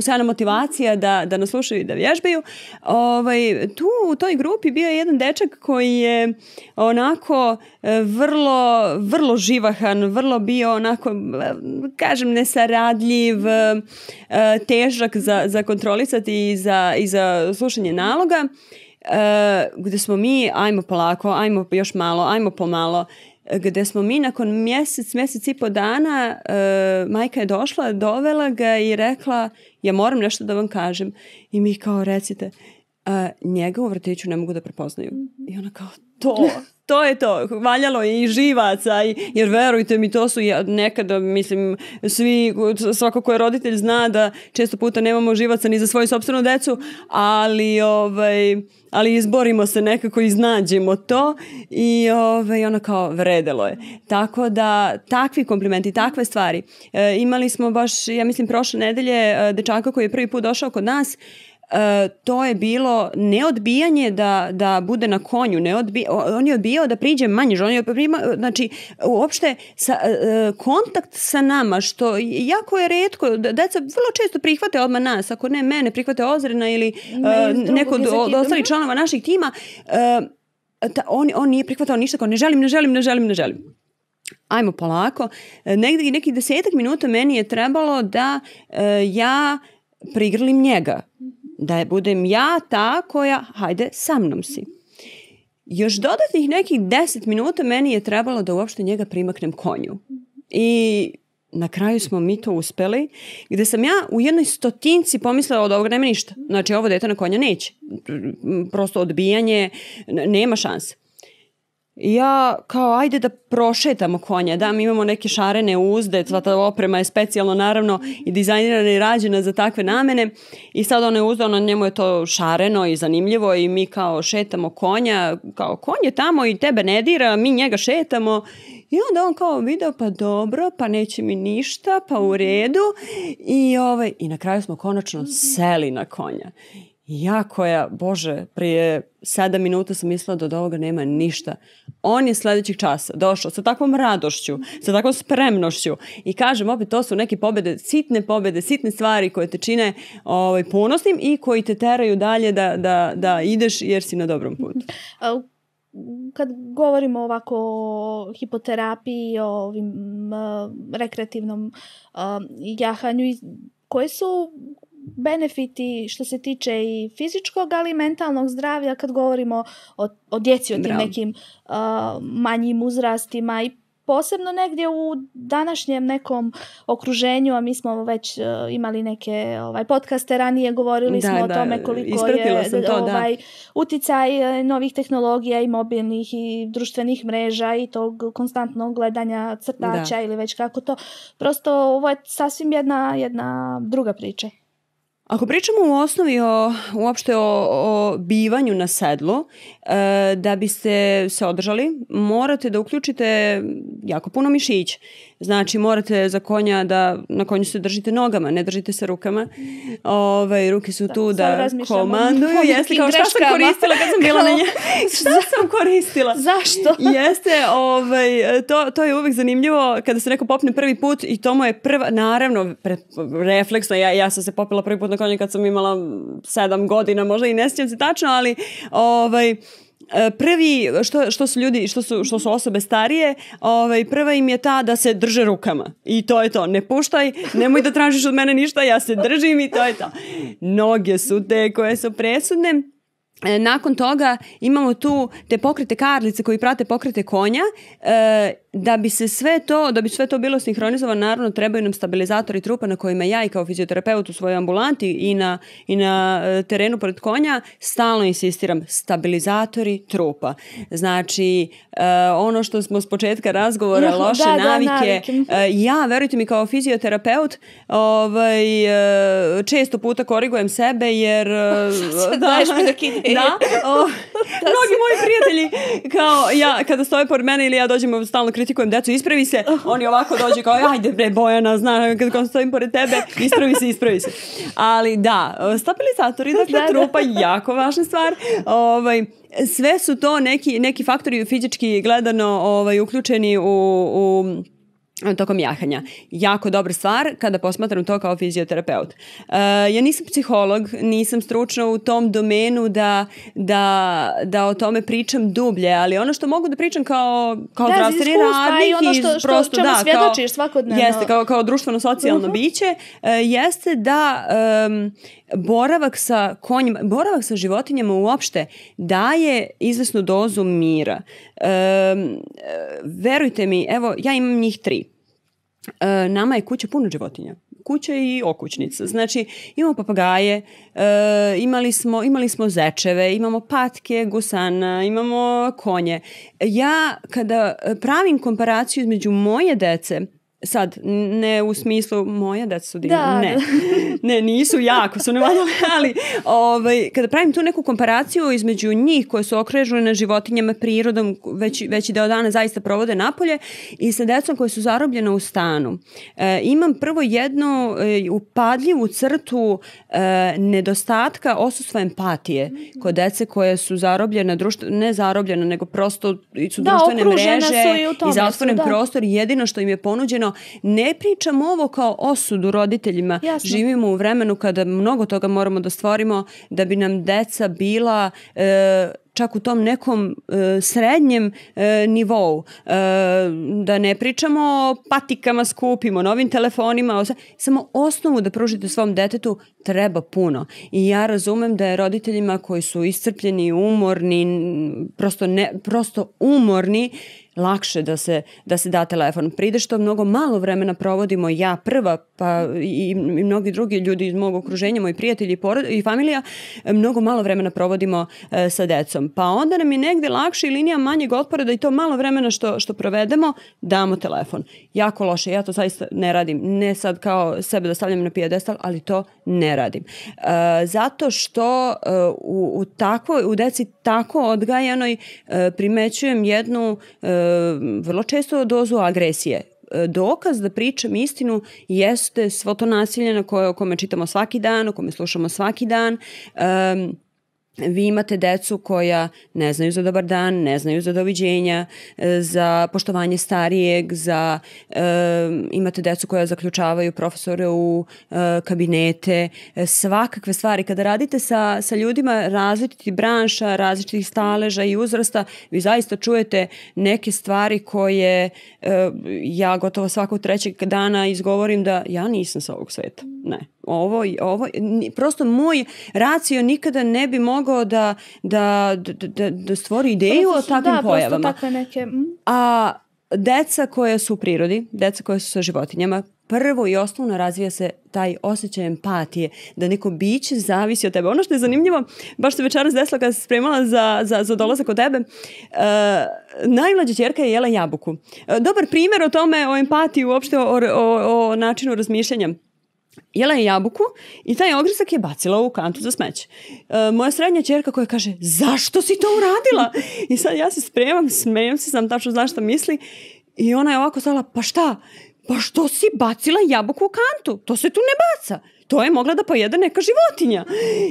Speaker 2: sjajna motivacija da, da nas slušaju i da vježbaju. Ovaj, ovaj, tu u toj grupi bio je jedan dečak koji je onako e, vrlo, vrlo živahan, vrlo bio onako, e, kažem, nesaradljiv, e, težak za, za kontrolisati i za, i za slušanje naloga, gde smo mi, ajmo polako, ajmo još malo, ajmo pomalo, gde smo mi nakon mjesec, mjesec i po dana, majka je došla, dovela ga i rekla, ja moram nešto da vam kažem. I mi kao recite uh, njega u vrtiću ne mogu da prepoznaju. I ona kao, to, to je to, valjalo je i živaca, i, jer verujte mi, to su ja, nekada, mislim, svi, svako ko je roditelj zna da često puta nemamo živaca ni za svoju sobstvenu decu, ali, ovaj, ali izborimo se nekako, iznađemo to i ovaj, ono kao vredelo je. Tako da, takvi komplimenti, takve stvari. E, imali smo baš, ja mislim, prošle nedelje e, dečaka koji je prvi put došao kod nas, e, to je bilo neodbijanje da, da bude na konju, ne odbi, on je odbijao da priđe manje. on je prima, znači uopšte sa, e, e kontakt sa nama, što jako je redko, deca vrlo često prihvate odmah nas, ako ne mene, prihvate Ozrena ili e, nekog od ostalih da. članova naših tima, e, ta, on, on nije prihvatao ništa kao ne želim, ne želim, ne želim, ne želim ajmo polako, e, negde nekih desetak minuta meni je trebalo da e, ja prigrlim njega da je budem ja ta koja, hajde, sa mnom si. Još dodatnih nekih 10 minuta meni je trebalo da uopšte njega primaknem konju. I na kraju smo mi to uspeli, gde sam ja u jednoj stotinci pomislila od ovoga nema ništa. Znači, ovo dete na konja neće. Prosto odbijanje, nema šanse ja kao ajde da prošetamo konja, da mi imamo neke šarene uzde, sva ta oprema je specijalno naravno i dizajnirana i rađena za takve namene i sad ona je uzda, ono njemu je to šareno i zanimljivo i mi kao šetamo konja, kao konj je tamo i tebe ne dira, mi njega šetamo i onda on kao video pa dobro, pa neće mi ništa, pa u redu i, ovaj, i na kraju smo konačno seli na konja Ja koja, bože, prije sedam minuta sam mislila da od ovoga nema ništa. On je sledećeg časa došao sa takvom radošću, sa takvom spremnošću i kažem opet to su neke pobede, sitne pobede, sitne stvari koje te čine ovaj, ponosnim i koji te teraju dalje da, da, da ideš jer si na dobrom putu.
Speaker 1: Kad govorimo ovako o hipoterapiji, o ovim rekreativnom jahanju, koje su benefiti što se tiče i fizičkog, ali i mentalnog zdravlja kad govorimo o, o djeci, o tim Bravo. nekim uh, manjim uzrastima i posebno negdje u današnjem nekom okruženju, a mi smo već uh, imali neke ovaj, podcaste, ranije govorili da, smo da, o tome koliko je to, da. ovaj, da. uticaj e, novih tehnologija i mobilnih i društvenih mreža i tog konstantnog gledanja crtača da. ili već kako to. Prosto ovo je sasvim jedna, jedna druga priča.
Speaker 2: Ako pričamo u osnovi o, uopšte o, o bivanju na sedlu, e, da biste se održali, morate da uključite jako puno mišića. Znači, morate za konja da, na konju se držite nogama, ne držite se rukama. Ove, ovaj, ruke su da, tu da komanduju. Jeste, kao šta sam koristila kad sam bila na nje. šta sam koristila? Zašto? Jeste, ovaj, to, to je uvek zanimljivo kada se neko popne prvi put i to mu je prva, naravno, pre, refleksno, ja, ja sam se popila prvi put na konja kad sam imala sedam godina, možda i ne sjećam se tačno, ali ovaj, e, prvi što što su ljudi što su što su osobe starije, ovaj prva im je ta da se drže rukama. I to je to, ne puštaj, nemoj da tražiš od mene ništa, ja se držim i to je to. Noge su te koje su presudne. E, nakon toga imamo tu te pokrete karlice koji prate pokrete konja e, da bi se sve to, da bi sve to bilo sinhronizovano, naravno trebaju nam stabilizatori trupa na kojima ja i kao fizioterapeut u svojoj ambulanti i na, i na e, terenu pored konja stalno insistiram stabilizatori trupa. Znači, uh, ono što smo s početka razgovora, no, loše da, da navike, da, uh, ja, verujte mi, kao fizioterapeut ovaj, uh, često puta korigujem sebe jer... da, da, da, mnogi moji prijatelji kao ja, kada stoje pored mene ili ja dođem stalno kritikujem decu, ispravi se, oni ovako dođu kao, ajde bre Bojana, zna, kad stojim pored tebe, ispravi se, ispravi se. Ali da, stabilizatori, da, dakle, da, da. trupa, jako važna stvar. Ovaj, sve su to neki, neki faktori fizički gledano ovaj, uključeni u, u tokom jahanja. Jako dobra stvar kada posmatram to kao fizioterapeut. Uh, ja nisam psiholog, nisam stručna u tom domenu da, da, da o tome pričam dublje, ali ono što mogu da pričam kao, kao da, zdravstveni radnik i ono što, što, prosto, čemu da, svjedočiš svakodnevno. Jeste, kao, kao društveno-socijalno uh mhm. -huh. biće, uh, jeste da um, boravak sa konjima, boravak sa životinjama uopšte daje izvesnu dozu mira. Um, verujte mi, evo, ja imam njih tri Eh, nama je kuća puna životinja. Kuća i okućnica. Znači, imamo papagaje, eh, imali, smo, imali smo zečeve, imamo patke, gusana, imamo konje. Ja, kada eh, pravim komparaciju između moje dece Sad, ne u smislu moja deca su divna, da, ne. Da. ne, nisu jako, su ne nevaljale, ali ovaj, kada pravim tu neku komparaciju između njih koje su okrežene životinjama, prirodom, već, veći deo dana zaista provode napolje i sa decom koje su zarobljene u stanu. E, imam prvo jednu e, upadljivu crtu e, nedostatka osustva empatije kod dece koje su zarobljene, društvo, ne zarobljene, nego prosto su da, društvene mreže su i, i zatvoren da. prostor jedino što im je ponuđeno Ne pričam ovo kao osudu roditeljima. Jasno. Živimo u vremenu kada mnogo toga moramo da stvorimo da bi nam deca bila e, čak u tom nekom e, srednjem e, nivou. E, da ne pričamo o patikama skupim, o novim telefonima, o, samo osnovu da pružite svom detetu treba puno. I ja razumem da je roditeljima koji su iscrpljeni, umorni, prosto, ne, prosto umorni, lakše da se, da se da telefon. Pride što mnogo malo vremena provodimo ja prva, pa i, i mnogi drugi ljudi iz mog okruženja, moji prijatelji i, porod, i familija, mnogo malo vremena provodimo e, sa decom. Pa onda nam je negde lakše i linija manjeg otpora da i to malo vremena što, što provedemo, damo telefon. Jako loše, ja to zaista ne radim. Ne sad kao sebe da stavljam na pijedestal, ali to ne radim. E, zato što e, u, u, tako, u deci tako odgajanoj e, primećujem jednu e, vrlo često dozu agresije dokaz da pričam istinu jeste svo to nasilje na koje, o kome čitamo svaki dan, o kome slušamo svaki dan. Um, vi imate decu koja ne znaju za dobar dan, ne znaju za doviđenja, e, za poštovanje starijeg, za e, imate decu koja zaključavaju profesore u e, kabinete, e, svakakve stvari. Kada radite sa, sa ljudima različitih branša, različitih staleža i uzrasta, vi zaista čujete neke stvari koje e, ja gotovo svakog trećeg dana izgovorim da ja nisam sa ovog sveta. Ne. Ovo, ovo, prosto moj racio nikada ne bi mogao mogao da, da, da, da, da stvori ideju su, o takvim da, pojavama. Da, takve neke... Mm. A deca koja su u prirodi, deca koja su sa životinjama, prvo i osnovno razvija se taj osjećaj empatije, da neko biće zavisi od tebe. Ono što je zanimljivo, baš se večeras desilo kada se spremala za, za, za dolazak od tebe, e, najmlađa čerka je jela jabuku. E, dobar primer o tome, o empatiji, uopšte o, o, o načinu razmišljanja. Jela je jabuku i taj ogrisak je bacila u kantu za smeće. E, moja srednja čerka koja kaže, zašto si to uradila? I sad ja se spremam, smejem se, znam tačno šta misli. I ona je ovako stala, pa šta? Pa što si bacila jabuku u kantu? To se tu ne baca to je mogla da pojede neka životinja.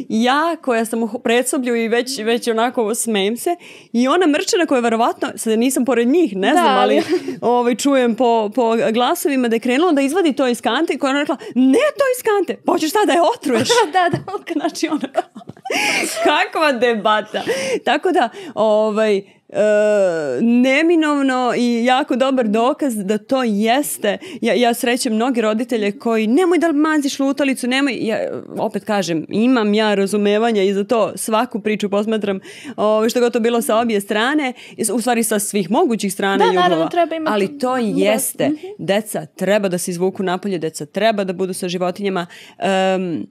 Speaker 2: Ja koja sam u predsoblju i već, već onako smejem se i ona mrčana koja je verovatno, sad nisam pored njih, ne znam, da, ali da. ovaj, čujem po, po glasovima da je krenula da izvadi to iz kante i koja je ona rekla, ne to iz kante, počeš pa šta da je otruješ? da, da. Znači ona kao, Kakva debata. Tako da, ovaj, E, neminovno i jako dobar dokaz da to jeste. Ja, ja srećem mnoge roditelje koji nemoj da maziš lutalicu, nemoj, ja, opet kažem, imam ja razumevanja i za to svaku priču posmatram o, ovaj, što to bilo sa obje strane, u stvari sa svih mogućih strana da, naravno, treba imati... ali to jeste. Mhm. Deca treba da se izvuku napolje, deca treba da budu sa životinjama. Um,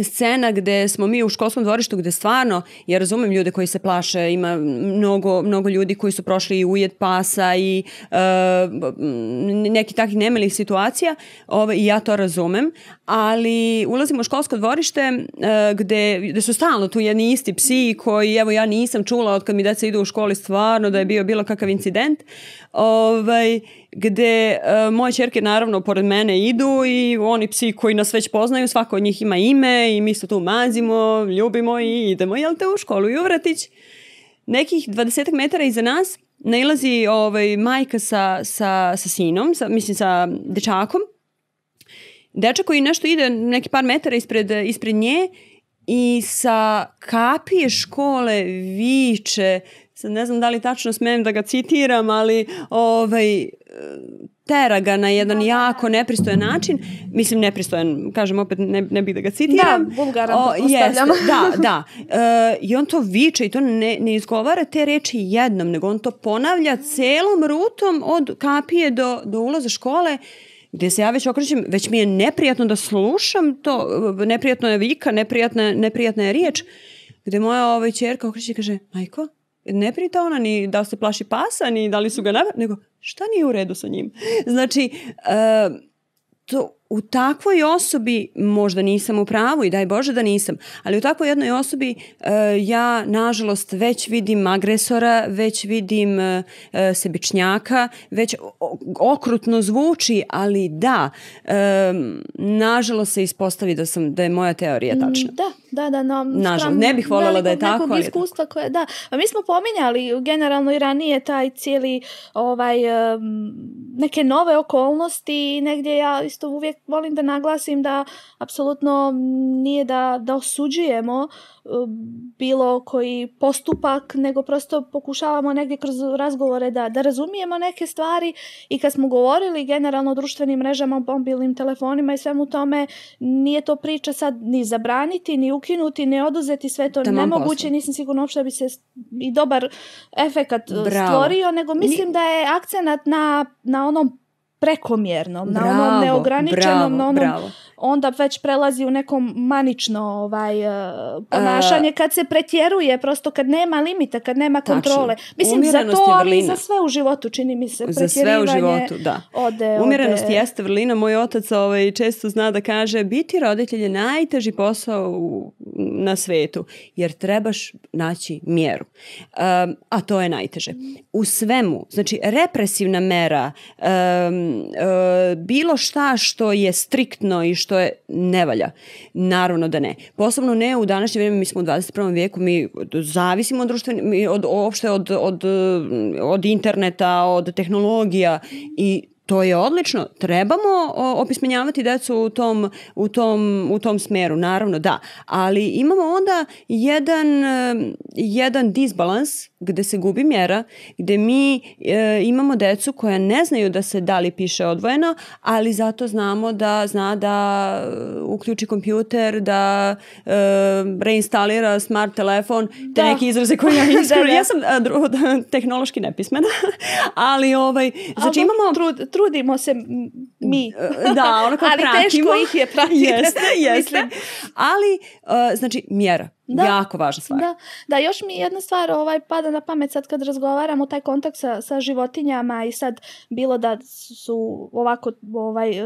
Speaker 2: scena gde smo mi u školskom dvorištu gde stvarno, ja razumem ljude koji se plaše, ima mnogo, mnogo ljudi koji su prošli i ujed pasa i e, eh, neki takih nemelih situacija ovaj, i ja to razumem, ali ulazimo u školsko dvorište e, gde, gde su stalno tu jedni isti psi koji evo ja nisam čula od kad mi deca idu u školi stvarno da je bio bilo kakav incident ovaj, gde uh, moje čerke naravno pored mene idu i oni psi koji nas već poznaju, svako od njih ima ime i mi se tu mazimo, ljubimo i idemo, jel te, u školu i u vratić. Nekih 20 metara iza nas nailazi ovaj, majka sa, sa, sa sinom, sa, mislim sa dečakom, dečak koji nešto ide neki par metara ispred, ispred nje i sa kapije škole viče sad ne znam da li tačno smem da ga citiram, ali ovaj, tera ga na jedan da, da, jako nepristojan način, mislim nepristojan, kažem opet ne, ne bih da ga citiram. Da, vulgaran o, Da, da. E, I on to viče i to ne, ne izgovara te reči jednom, nego on to ponavlja celom rutom od kapije do, do ulaza škole gde se ja već okrećem, već mi je neprijatno da slušam to, neprijatno je vika, neprijatna, neprijatna je riječ, gde moja ovaj čerka okreće i kaže, majko, ne pita ona ni da se plaši pasa, ni da li su ga napravili, nego šta nije u redu sa njim. Znači, uh, to u takvoj osobi, možda nisam u pravu i daj Bože da nisam, ali u takvoj jednoj osobi uh, ja nažalost već vidim agresora, već vidim uh, sebičnjaka, već okrutno zvuči, ali da, um, nažalost se ispostavi da, sam, da je moja teorija tačna.
Speaker 1: Da, da, da. No, nažalost, ne bih voljela da je tako. Nekog iskustva koje, da. A mi smo pominjali generalno i ranije taj cijeli ovaj, neke nove okolnosti i negdje ja isto uvijek volim da naglasim da apsolutno nije da, da osuđujemo e, bilo koji postupak, nego prosto pokušavamo negdje kroz razgovore da, da razumijemo neke stvari i kad smo govorili generalno o društvenim mrežama, mobilnim telefonima i svemu tome, nije to priča sad ni zabraniti, ni ukinuti, ni oduzeti, sve to da nemoguće, nisam sigurna uopšte da bi se i dobar efekat e, Bravo. stvorio, nego mislim ni... da je akcenat na, na onom prekomjernom, bravo, na onom neograničenom, bravo, na onom bravo onda već prelazi u neko manično ovaj, e, ponašanje e, kad se pretjeruje, prosto kad nema limita, kad nema kontrole. Mislim, Umjerenost za to, ali i za sve u životu, čini mi se. Za sve u životu, da. Ode, Umjerenost ode.
Speaker 2: jeste vrlina. Moj otac ovaj, često zna da kaže biti roditelj je najteži posao u, na svetu, jer trebaš naći mjeru. Um, a to je najteže. U svemu, znači represivna mera, um, uh, bilo šta što je striktno i što postoje ne valja. Naravno da ne. Posebno ne u današnje vrijeme, mi smo u 21. vijeku, mi zavisimo od društveni, od, opšte od, od, od interneta, od tehnologija i to je odlično. Trebamo opismenjavati decu u tom, u, tom, u tom smeru, naravno da. Ali imamo onda jedan, jedan disbalans gde se gubi mjera, gde mi e, imamo decu koja ne znaju da se da li piše odvojeno, ali zato znamo da zna da e, uključi kompjuter, da e, reinstalira smart telefon, te da. neke izraze koje ja iskreno. da, da. Ja sam a, e, dru, da, tehnološki nepismena, ali ovaj, znači ali,
Speaker 1: imamo... Trud, trudimo se mi. E, da, onako ali pratimo. Ali teško ih je pratiti. Jeste, jeste. Mislim. Ali, a, znači, mjera. Da. Jako važna stvar. Da. da, još mi jedna stvar ovaj pada na pamet sad kad razgovaram razgovaramo taj kontakt sa, sa životinjama i sad bilo da su ovako ovaj, e,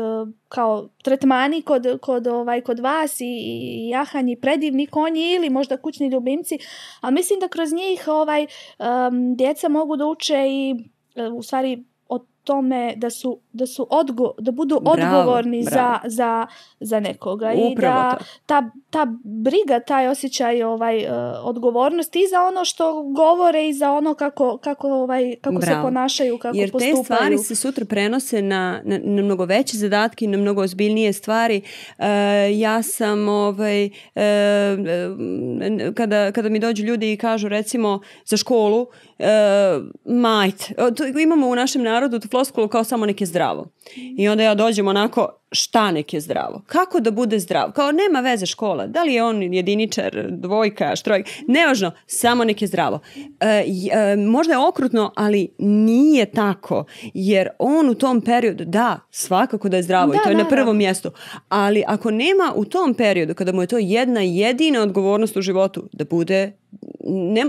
Speaker 1: kao tretmani kod, kod, ovaj, kod vas i, i jahanji predivni konji ili možda kućni ljubimci, ali mislim da kroz njih ovaj, um, djeca mogu da uče i e, u stvari o tome da su da su odgo, da budu bravo, odgovorni bravo. Za, za, za nekoga Upravo i da to. ta, ta briga, taj osjećaj ovaj uh, odgovornosti i za ono što govore i za ono kako kako ovaj kako bravo. se ponašaju, kako Jer postupaju. Jer te stvari se
Speaker 2: sutra prenose na, na, na mnogo veće zadatke, na mnogo ozbiljnije stvari. Uh, ja sam ovaj uh, kada kada mi dođu ljudi i kažu recimo za školu uh, majt. To imamo u našem narodu tu floskulu kao samo neke zdrave zdravo. I onda ja dođem onako, šta nek je zdravo? Kako da bude zdrav? Kao nema veze škola, da li je on jediničar, dvojka, štrojka, nevažno, samo nek je zdravo. E, e, možda je okrutno, ali nije tako, jer on u tom periodu, da, svakako da je zdravo da, i to je da, na prvom da. mjestu, ali ako nema u tom periodu, kada mu je to jedna jedina odgovornost u životu, da bude ne,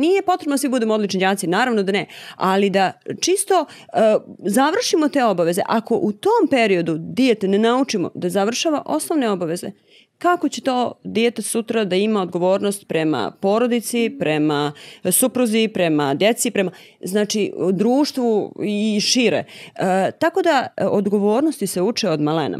Speaker 2: nije potrebno da svi budemo odlični odličnjaci, naravno da ne, ali da čisto uh, završimo te obaveze. Ako u tom periodu dijete ne naučimo da završava osnovne obaveze, kako će to dijete sutra da ima odgovornost prema porodici, prema supruzi, prema deci, prema znači društvu i šire. E, tako da e, odgovornosti se uče od malena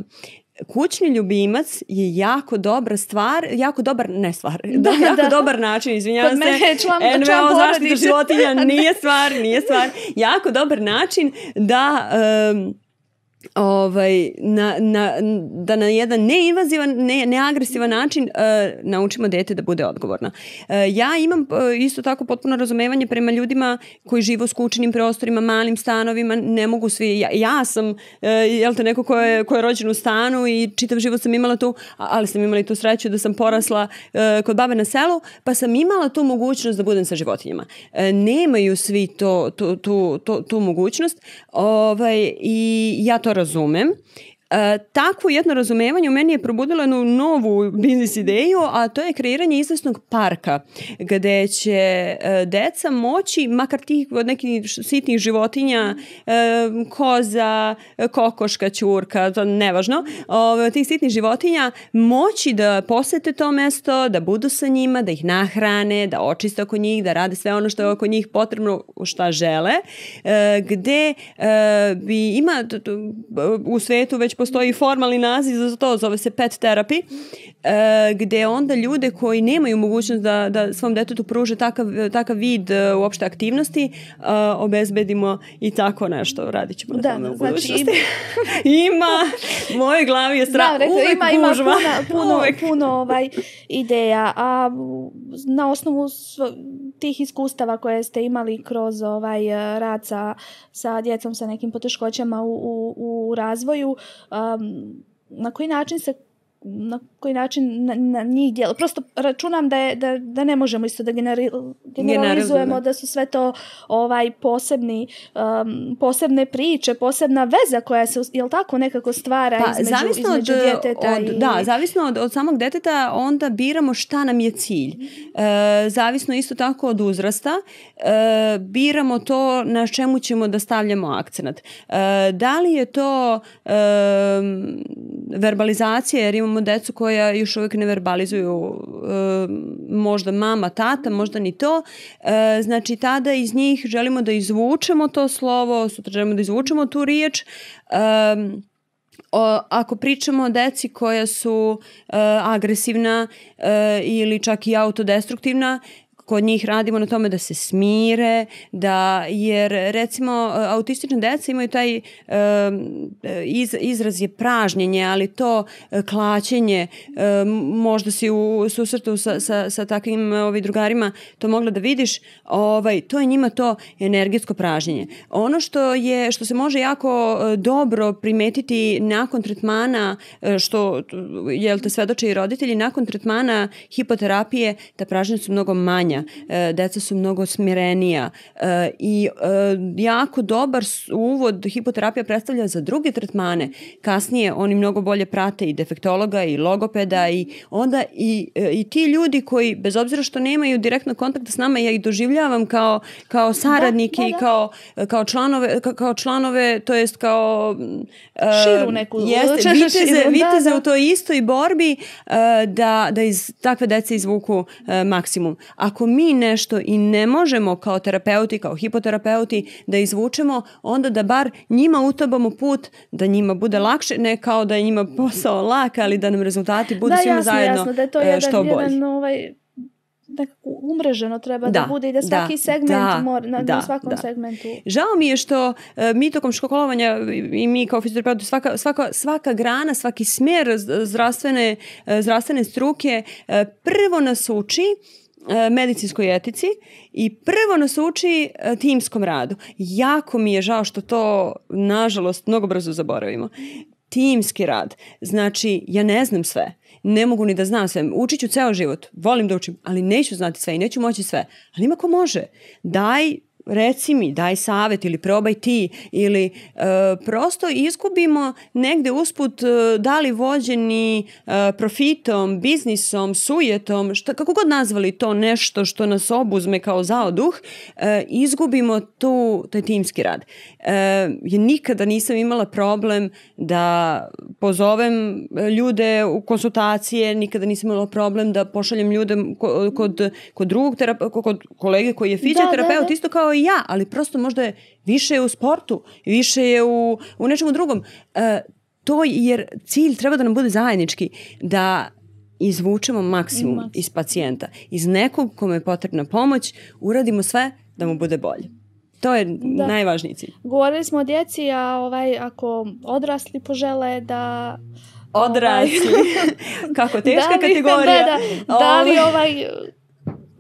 Speaker 2: kućni ljubimac je jako dobra stvar, jako dobar, ne stvar, da, jako da. dobar način, izvinjavam se. Kod mene član, NVO član zaštita životinja nije stvar, nije stvar. jako dobar način da um, ovaj, na, na, da na jedan neinvazivan, ne, neagresivan način e, naučimo dete da bude odgovorna. E, ja imam e, isto tako potpuno razumevanje prema ljudima koji žive u skučenim prostorima, malim stanovima, ne mogu svi, ja, ja sam, e, jel te, neko ko je, ko je rođen u stanu i čitav život sam imala tu, ali sam imala i tu sreću da sam porasla e, kod babe na selu, pa sam imala tu mogućnost da budem sa životinjama. E, nemaju svi to, tu, tu, tu, tu mogućnost ovaj, i ja to rozumiem E, tako jedno razumevanje u meni je probudilo jednu novu biznis ideju, a to je kreiranje izvesnog parka gde će e, deca moći, makar tih od nekih sitnih životinja, e, koza, kokoška, ćurka, to nevažno, ove, tih sitnih životinja moći da posete to mesto, da budu sa njima, da ih nahrane, da očiste oko njih, da rade sve ono što je oko njih potrebno, šta žele, e, gde e, bi ima u svetu već postoji formalni naziv za to, zove se pet therapy, e, gde onda ljude koji nemaju mogućnost da, da svom detetu pruže takav, takav vid e, uopšte aktivnosti, e, obezbedimo i tako nešto, radit ćemo na da, tome u znači, budućnosti.
Speaker 1: Znači,
Speaker 2: ima, u mojoj glavi je strah, da, uvek ima, gužva. Ima puno, puno, uvek.
Speaker 1: puno ovaj, ideja, a na osnovu sv tih iskustava koje ste imali kroz ovaj eh, rad sa, sa djecom sa nekim poteškoćama u, u, u razvoju, um, na koji način se na koji način na, na njih djelo. Prosto računam da, je, da, da ne možemo isto da generalizujemo da su sve to ovaj posebni um, posebne priče, posebna veza koja se jel tako nekako stvara pa, između, zavisno između od, djeteta od, i... Da,
Speaker 2: zavisno od, od samog deteta onda biramo šta nam je cilj. Mhm. E, zavisno isto tako od uzrasta e, biramo to na čemu ćemo da stavljamo akcenat. E, da li je to e, verbalizacija jer imamo imamo decu koja još uvijek ne verbalizuju e, možda mama, tata, možda ni to. E, znači tada iz njih želimo da izvučemo to slovo, sutra želimo da izvučemo tu riječ. E, o, ako pričamo o deci koja su e, agresivna e, ili čak i autodestruktivna, kod njih radimo na tome da se smire, da, jer recimo e, autistične deca imaju taj e, iz, izraz je pražnjenje, ali to e, klaćenje, možda si u susretu sa, sa, sa takvim ovi drugarima to mogla da vidiš, ovaj, to je njima to energetsko pražnjenje. Ono što, je, što se može jako dobro primetiti nakon tretmana, što jel te svedoče i roditelji, nakon tretmana hipoterapije ta pražnja su mnogo manja smirenija, deca su mnogo smirenija e, i e, jako dobar uvod hipoterapija predstavlja za druge tretmane. Kasnije oni mnogo bolje prate i defektologa i logopeda i onda i, e, i ti ljudi koji bez obzira što nemaju direktno kontakta s nama ja ih doživljavam kao, kao da, saradnike da, da, da. i kao, kao, članove, kao članove, to jest kao širu neku jeste, viteze, viteze da, da. u toj istoj borbi da, da iz takve dece izvuku maksimum. Ako mi nešto i ne možemo kao terapeuti, kao hipoterapeuti da izvučemo, onda da bar njima utobamo put, da njima bude lakše, ne kao da je njima posao lak, ali da nam rezultati budu da, svima jasno, zajedno jasno, da je to e, jedan, što bolji. Jedan,
Speaker 1: ovaj, nekako umreženo treba da, da bude i da, da svaki da, segment da, mora, na, da, na svakom da. segmentu.
Speaker 2: Žao mi je što e, mi tokom školovanja i mi kao fizioterapeuti svaka, svaka, svaka grana, svaki smer zdravstvene, e, zdravstvene struke e, prvo nas uči E, medicinskoj etici i prvo nas uči e, timskom radu. Jako mi je žao što to, nažalost, mnogo brzo zaboravimo. Timski rad. Znači, ja ne znam sve. Ne mogu ni da znam sve. Učit ću ceo život. Volim da učim, ali neću znati sve i neću moći sve. Ali ima ko može. Daj reci mi, daj savet ili probaj ti ili e, prosto izgubimo negde usput e, da li vođeni e, profitom, biznisom, sujetom, šta, kako god nazvali to nešto što nas obuzme kao zaoduh, e, izgubimo tu, taj timski rad. E, nikada nisam imala problem da pozovem e, ljude u konsultacije, nikada nisam imala problem da pošaljem ljude kod, kod drugog terapeuta, kod kolege koji je fizioterapeut, da, da, da. isto kao i ja, ali prosto možda je više je u sportu, više je u, u nečemu drugom. E, to jer cilj treba da nam bude zajednički, da izvučemo maksimum Max. iz pacijenta. Iz nekog kome je potrebna pomoć, uradimo sve da mu bude bolje. To je da. najvažniji cilj.
Speaker 1: Govorili smo o djeci, a ovaj, ako odrasli požele da odrasli. Ovaj,
Speaker 2: Kako teška da kategorija. Da, da, da li ovaj,
Speaker 1: ovaj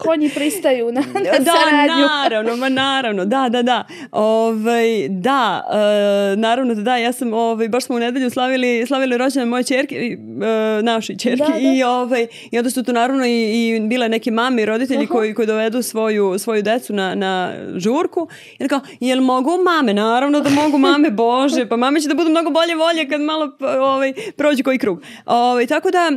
Speaker 1: konji pristaju na, da, na da, saradnju. naravno, ma
Speaker 2: naravno, da, da, da. Ovaj, da, e, naravno da, da, ja sam, ovaj, baš smo u nedelju slavili, slavili rođendan moje čerke, e, eh, naše čerke, da, da. i, ovaj, i onda su tu naravno i, i bile neke mame i roditelji Aha. koji, koji dovedu svoju, svoju decu na, na žurku. I kao, jel mogu mame? Naravno da mogu mame, bože, pa mame će da budu mnogo bolje volje kad malo ovaj, prođu koji krug. Ovaj, tako da,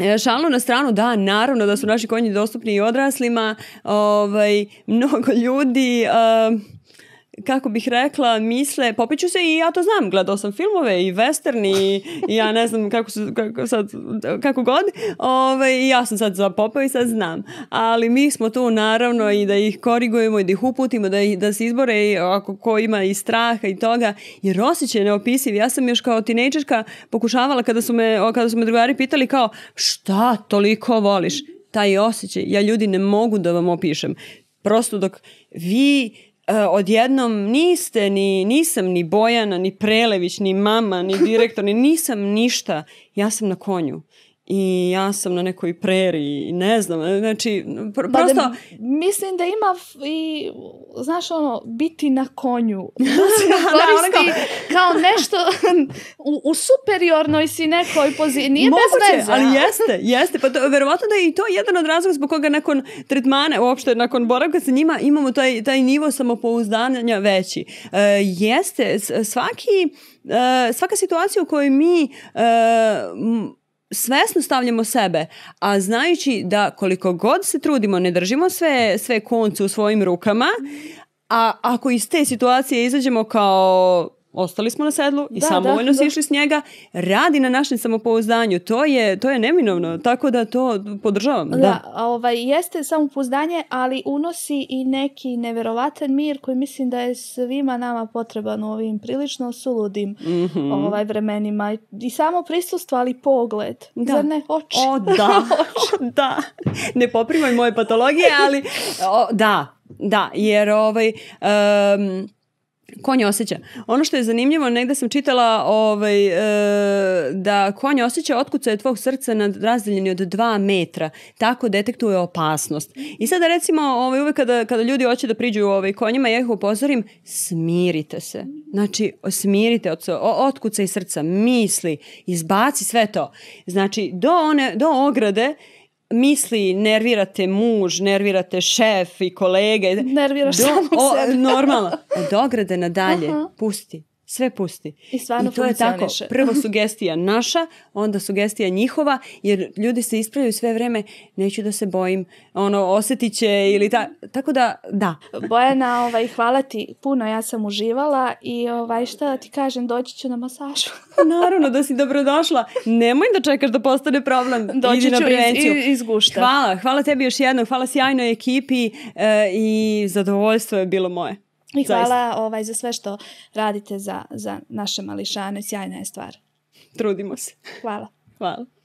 Speaker 2: E, šalno na stranu, da, naravno da su naši konji dostupni i odraslima, ovaj, mnogo ljudi... Uh, kako bih rekla, misle, popiću se i ja to znam, gledao sam filmove i western i, i ja ne znam kako, su, kako, sad, kako god, ovaj, ja sam sad za popove i sad znam. Ali mi smo tu naravno i da ih korigujemo i da ih uputimo, da, ih, da se izbore i ako ko ima i straha i toga, jer osjećaj je neopisiv. Ja sam još kao tinejdžerka pokušavala kada su, me, kada su me drugari pitali kao šta toliko voliš? Taj osjećaj, ja ljudi ne mogu da vam opišem. Prosto dok vi E, odjednom niste ni, nisam ni Bojana, ni Prelević, ni mama, ni direktor, ni nisam ništa. Ja sam na konju i ja sam na nekoj preri i ne znam, znači pr pa da prosto... Da,
Speaker 1: mislim da ima i, znaš ono, biti na konju. Da se da, da, koristi da, kao... kao nešto u, u superiornoj si nekoj poziciji. Nije Moguće, bez veze. ali jeste,
Speaker 2: jeste. Pa to, verovatno da je i to jedan od razloga zbog koga nakon tretmana, uopšte nakon boravka sa njima imamo taj, taj nivo samopouzdanja veći. E, jeste, svaki... E, svaka situacija u kojoj mi e, svesno stavljamo sebe, a znajući da koliko god se trudimo, ne držimo sve, sve konce u svojim rukama, a ako iz te situacije izađemo kao ostali smo na sedlu i da, da samovoljno da, sišli da. s njega, radi na našem samopouzdanju. To je, to je neminovno, tako da to podržavam. Da, da.
Speaker 1: Ovaj, jeste samopouzdanje, ali unosi i neki neverovatan mir koji mislim da je svima nama potreban u ovim prilično suludim mm
Speaker 2: -hmm. ovaj,
Speaker 1: vremenima. I samo prisustvo, ali pogled. Da. Zar ne? Oči. O, da.
Speaker 2: da. Ne poprimaj moje patologije, ali o, da. Da, jer ovaj... Um, konj osjeća. Ono što je zanimljivo, negde sam čitala ovaj, e, da konj osjeća otkucaje tvog srca na razdeljeni od 2 metra, tako detektuje opasnost. I sada recimo, ovaj, uvek kada, kada ljudi hoće da priđu ovaj, konjima, ja ih upozorim, smirite se. Znači, smirite od, otkucaj srca, misli, izbaci sve to. Znači, do, one, do ograde, misli nervirate muž, nervirate šef i kolege. Nerviraš Do, samog sebe. Normalno. Od ograde nadalje, Aha. pusti sve pusti. I stvarno I to je tako. Prvo sugestija naša, onda sugestija njihova, jer ljudi se ispravljaju sve vreme, neću da se bojim, ono, osjetit će ili ta, tako da, da.
Speaker 1: Bojana, ovaj, hvala ti puno, ja sam uživala i ovaj, šta da ti kažem, doći ću na masažu.
Speaker 2: Naravno da si dobrodošla. Nemoj da čekaš da postane problem. Doći ću na prevenciju. Iz, iz,
Speaker 1: gušta. Hvala,
Speaker 2: hvala tebi još jednom, hvala sjajnoj ekipi e, i zadovoljstvo je bilo moje.
Speaker 1: I hvala ovaj, za sve što radite za, za naše mališane. Sjajna je stvar. Trudimo se. Hvala. Hvala.